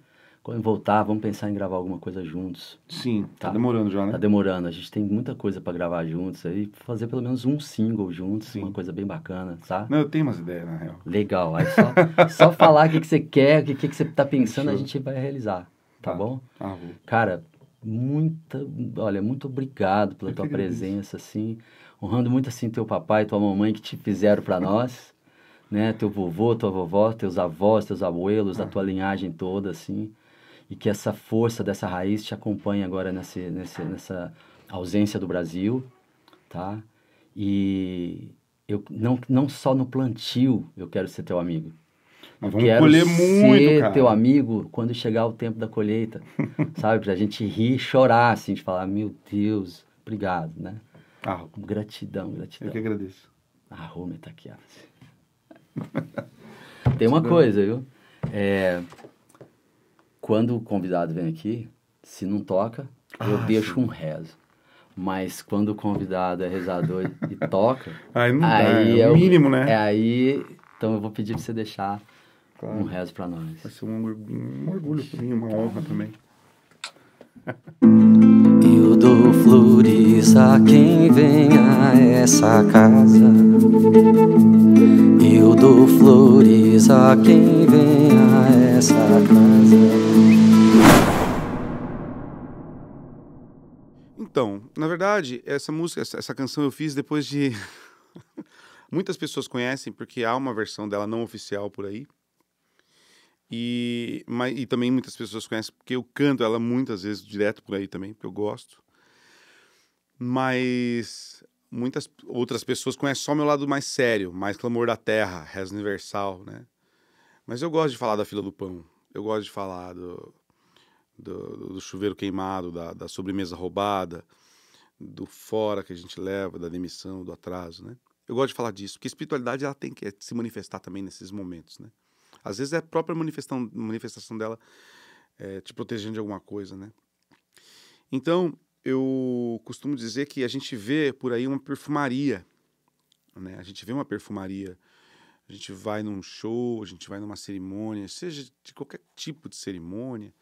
quando voltar, vamos pensar em gravar alguma coisa juntos. Sim, tá, tá demorando já, né? Tá demorando. A gente tem muita coisa para gravar juntos aí, fazer pelo menos um single juntos, Sim. uma coisa bem bacana, tá? Não, eu tenho umas ideias, na real. Legal. Aí só, [LAUGHS] só falar o que, que você quer, o que, que você tá pensando, Show. a gente vai realizar, tá, tá. bom? Ah, Cara, muita, olha, muito obrigado pela eu [LAUGHS] tua presença, isso. assim, honrando muito, assim, teu papai e tua mamãe que te fizeram para nós, [LAUGHS] né? Teu vovô, tua vovó, teus avós, teus abuelos, ah. a tua linhagem toda, assim e que essa força dessa raiz te acompanhe agora nessa, nessa, nessa ausência do Brasil, tá? E eu não, não só no plantio eu quero ser teu amigo. Nós vamos quero colher muito, ser cara. teu amigo quando chegar o tempo da colheita, [LAUGHS] sabe? Pra gente rir e chorar, assim, de falar, meu Deus, obrigado, né? Ah, gratidão, gratidão. Eu que agradeço. Ah, Rome tá aqui, Tem uma coisa, viu? É, quando o convidado vem aqui, se não toca, ah, eu deixo sim. um rezo. Mas quando o convidado é rezador e [LAUGHS] toca. Aí não aí dá, é, é, o mínimo, né? É aí. Então eu vou pedir pra você deixar claro. um rezo pra nós. Vai ser um orgulho, um orgulho pra mim, uma honra também. [LAUGHS] Eu dou flores a quem vem a essa casa. Eu dou flores a quem vem a nessa casa. Então, na verdade, essa música, essa canção eu fiz depois de. [LAUGHS] Muitas pessoas conhecem porque há uma versão dela não oficial por aí. E, mas, e também muitas pessoas conhecem porque eu canto ela muitas vezes direto por aí também, porque eu gosto. Mas muitas outras pessoas conhecem só meu lado mais sério, mais clamor da terra, res universal, né? Mas eu gosto de falar da fila do pão. Eu gosto de falar do, do, do chuveiro queimado, da, da sobremesa roubada, do fora que a gente leva, da demissão, do atraso, né? Eu gosto de falar disso, porque a espiritualidade ela tem que eh, se manifestar também nesses momentos, né? Às vezes é a própria manifestação, manifestação dela é, te protegendo de alguma coisa, né? Então, eu costumo dizer que a gente vê por aí uma perfumaria, né? A gente vê uma perfumaria a gente vai num show, a gente vai numa cerimônia, seja de qualquer tipo de cerimônia,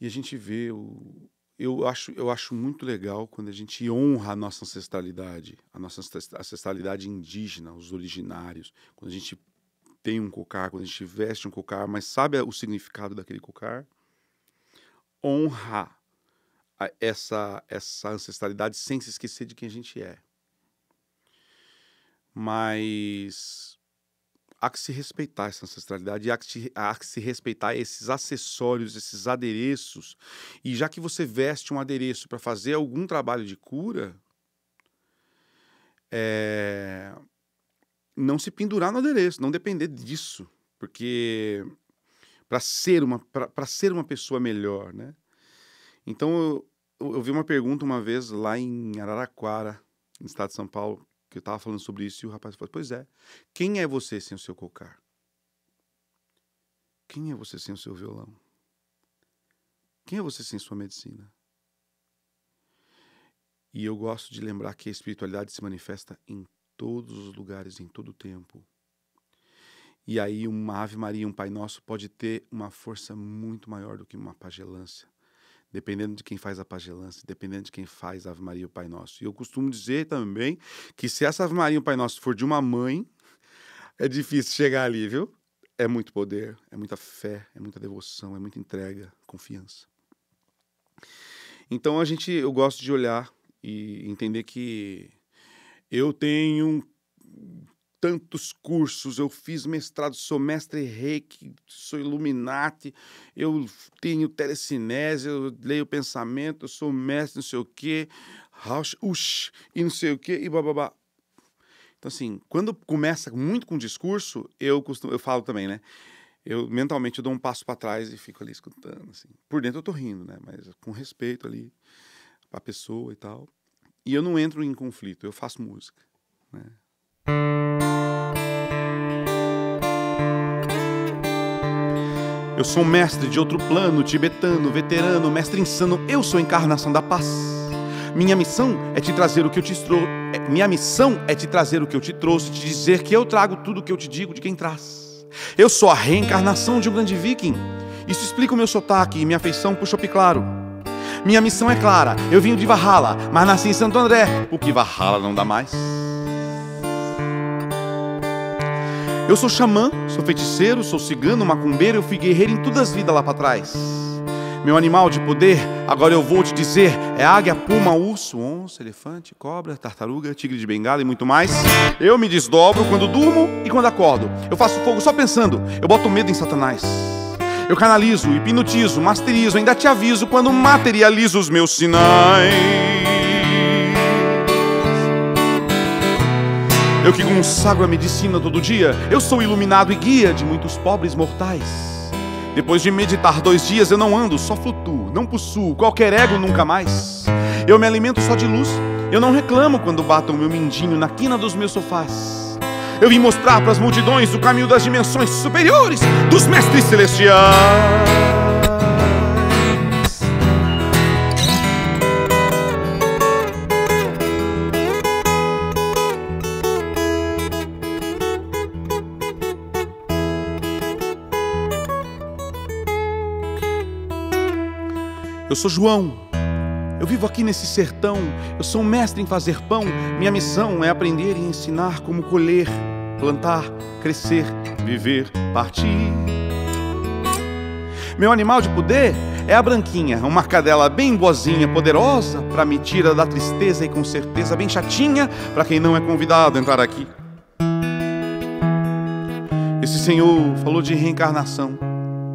e a gente vê o eu acho eu acho muito legal quando a gente honra a nossa ancestralidade, a nossa ancestralidade indígena, os originários, quando a gente tem um cocar, quando a gente veste um cocar, mas sabe o significado daquele cocar? Honra essa essa ancestralidade sem se esquecer de quem a gente é. Mas há que se respeitar essa ancestralidade, há que, se, há que se respeitar esses acessórios, esses adereços. E já que você veste um adereço para fazer algum trabalho de cura, é... não se pendurar no adereço, não depender disso, porque para ser uma para ser uma pessoa melhor, né? Então eu, eu vi uma pergunta uma vez lá em Araraquara, no estado de São Paulo, que eu estava falando sobre isso e o rapaz falou: Pois é, quem é você sem o seu cocar? Quem é você sem o seu violão? Quem é você sem sua medicina? E eu gosto de lembrar que a espiritualidade se manifesta em todos os lugares, em todo o tempo. E aí uma Ave Maria, um Pai Nosso pode ter uma força muito maior do que uma pagelância, dependendo de quem faz a pagelança, dependendo de quem faz a Ave Maria e o Pai Nosso. E eu costumo dizer também que se essa Ave Maria e o Pai Nosso for de uma mãe, é difícil chegar ali, viu? É muito poder, é muita fé, é muita devoção, é muita entrega, confiança. Então a gente, eu gosto de olhar e entender que eu tenho tantos cursos, eu fiz mestrado, sou mestre reiki, sou iluminati, eu tenho telecinese, eu leio pensamento, eu sou mestre, não sei o quê, Rausch, ush, e não sei o quê, e bababá. Então, assim, quando começa muito com discurso, eu, costumo, eu falo também, né? Eu mentalmente eu dou um passo para trás e fico ali escutando, assim. Por dentro eu tô rindo, né? Mas com respeito ali para a pessoa e tal. E eu não entro em conflito, eu faço música, né? Eu sou um mestre de outro plano, tibetano, veterano, mestre insano. Eu sou a encarnação da paz. Minha missão é te trazer o que eu te trouxe. É, minha missão é te trazer o que eu te trouxe, te dizer que eu trago tudo o que eu te digo de quem traz. Eu sou a reencarnação de um grande viking. Isso explica o meu sotaque e minha afeição por Chopp Claro. Minha missão é clara, eu vim de Valhalla, mas nasci em Santo André, porque Valhalla não dá mais. Eu sou xamã, sou feiticeiro, sou cigano, macumbeiro, eu fui guerreiro em todas as vidas lá para trás. Meu animal de poder, agora eu vou te dizer, é águia, puma, urso, onça, elefante, cobra, tartaruga, tigre de bengala e muito mais. Eu me desdobro quando durmo e quando acordo. Eu faço fogo só pensando, eu boto medo em Satanás. Eu canalizo, hipnotizo, masterizo, ainda te aviso quando materializo os meus sinais. Eu que consagro a medicina todo dia, eu sou iluminado e guia de muitos pobres mortais. Depois de meditar dois dias, eu não ando, só flutuo, não possuo qualquer ego nunca mais. Eu me alimento só de luz, eu não reclamo quando batam meu mindinho na quina dos meus sofás. Eu vim mostrar para as multidões o caminho das dimensões superiores dos mestres celestiais. Eu sou João. Eu vivo aqui nesse sertão. Eu sou um mestre em fazer pão. Minha missão é aprender e ensinar como colher, plantar, crescer, viver, partir. Meu animal de poder é a branquinha, uma cadela bem boazinha, poderosa, para me tira da tristeza e com certeza bem chatinha para quem não é convidado a entrar aqui. Esse senhor falou de reencarnação.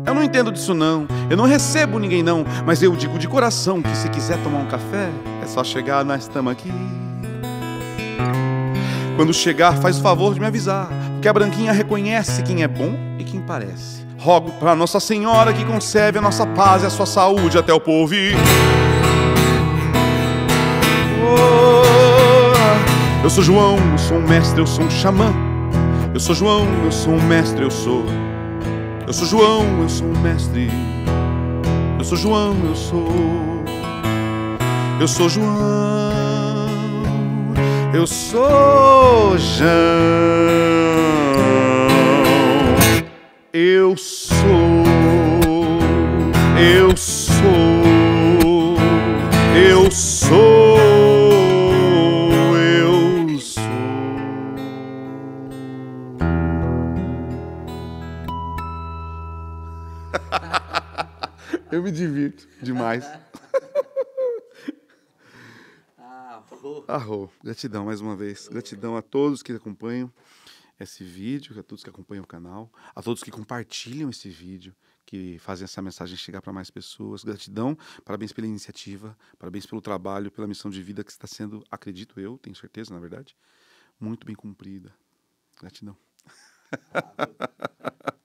Eu não entendo disso não, eu não recebo ninguém não, mas eu digo de coração que se quiser tomar um café, é só chegar, nós estamos aqui. Quando chegar, faz o favor de me avisar, porque a branquinha reconhece quem é bom e quem parece. Rogo para Nossa Senhora que conserve a nossa paz e a sua saúde até o povo. Oh, eu sou João, eu sou um mestre, eu sou um xamã. Eu sou João, eu sou um mestre, eu sou eu sou João, eu sou mestre. Eu sou João, eu sou. Eu sou João. Eu sou João. Eu sou. Eu sou. eu me divirto demais. Arro. [LAUGHS] Arro. Ah, ah, gratidão mais uma vez. Gratidão a todos que acompanham esse vídeo, a todos que acompanham o canal, a todos que compartilham esse vídeo, que fazem essa mensagem chegar para mais pessoas. Gratidão, parabéns pela iniciativa, parabéns pelo trabalho, pela missão de vida que está sendo, acredito eu, tenho certeza, na verdade, muito bem cumprida. Gratidão. Ah, [LAUGHS]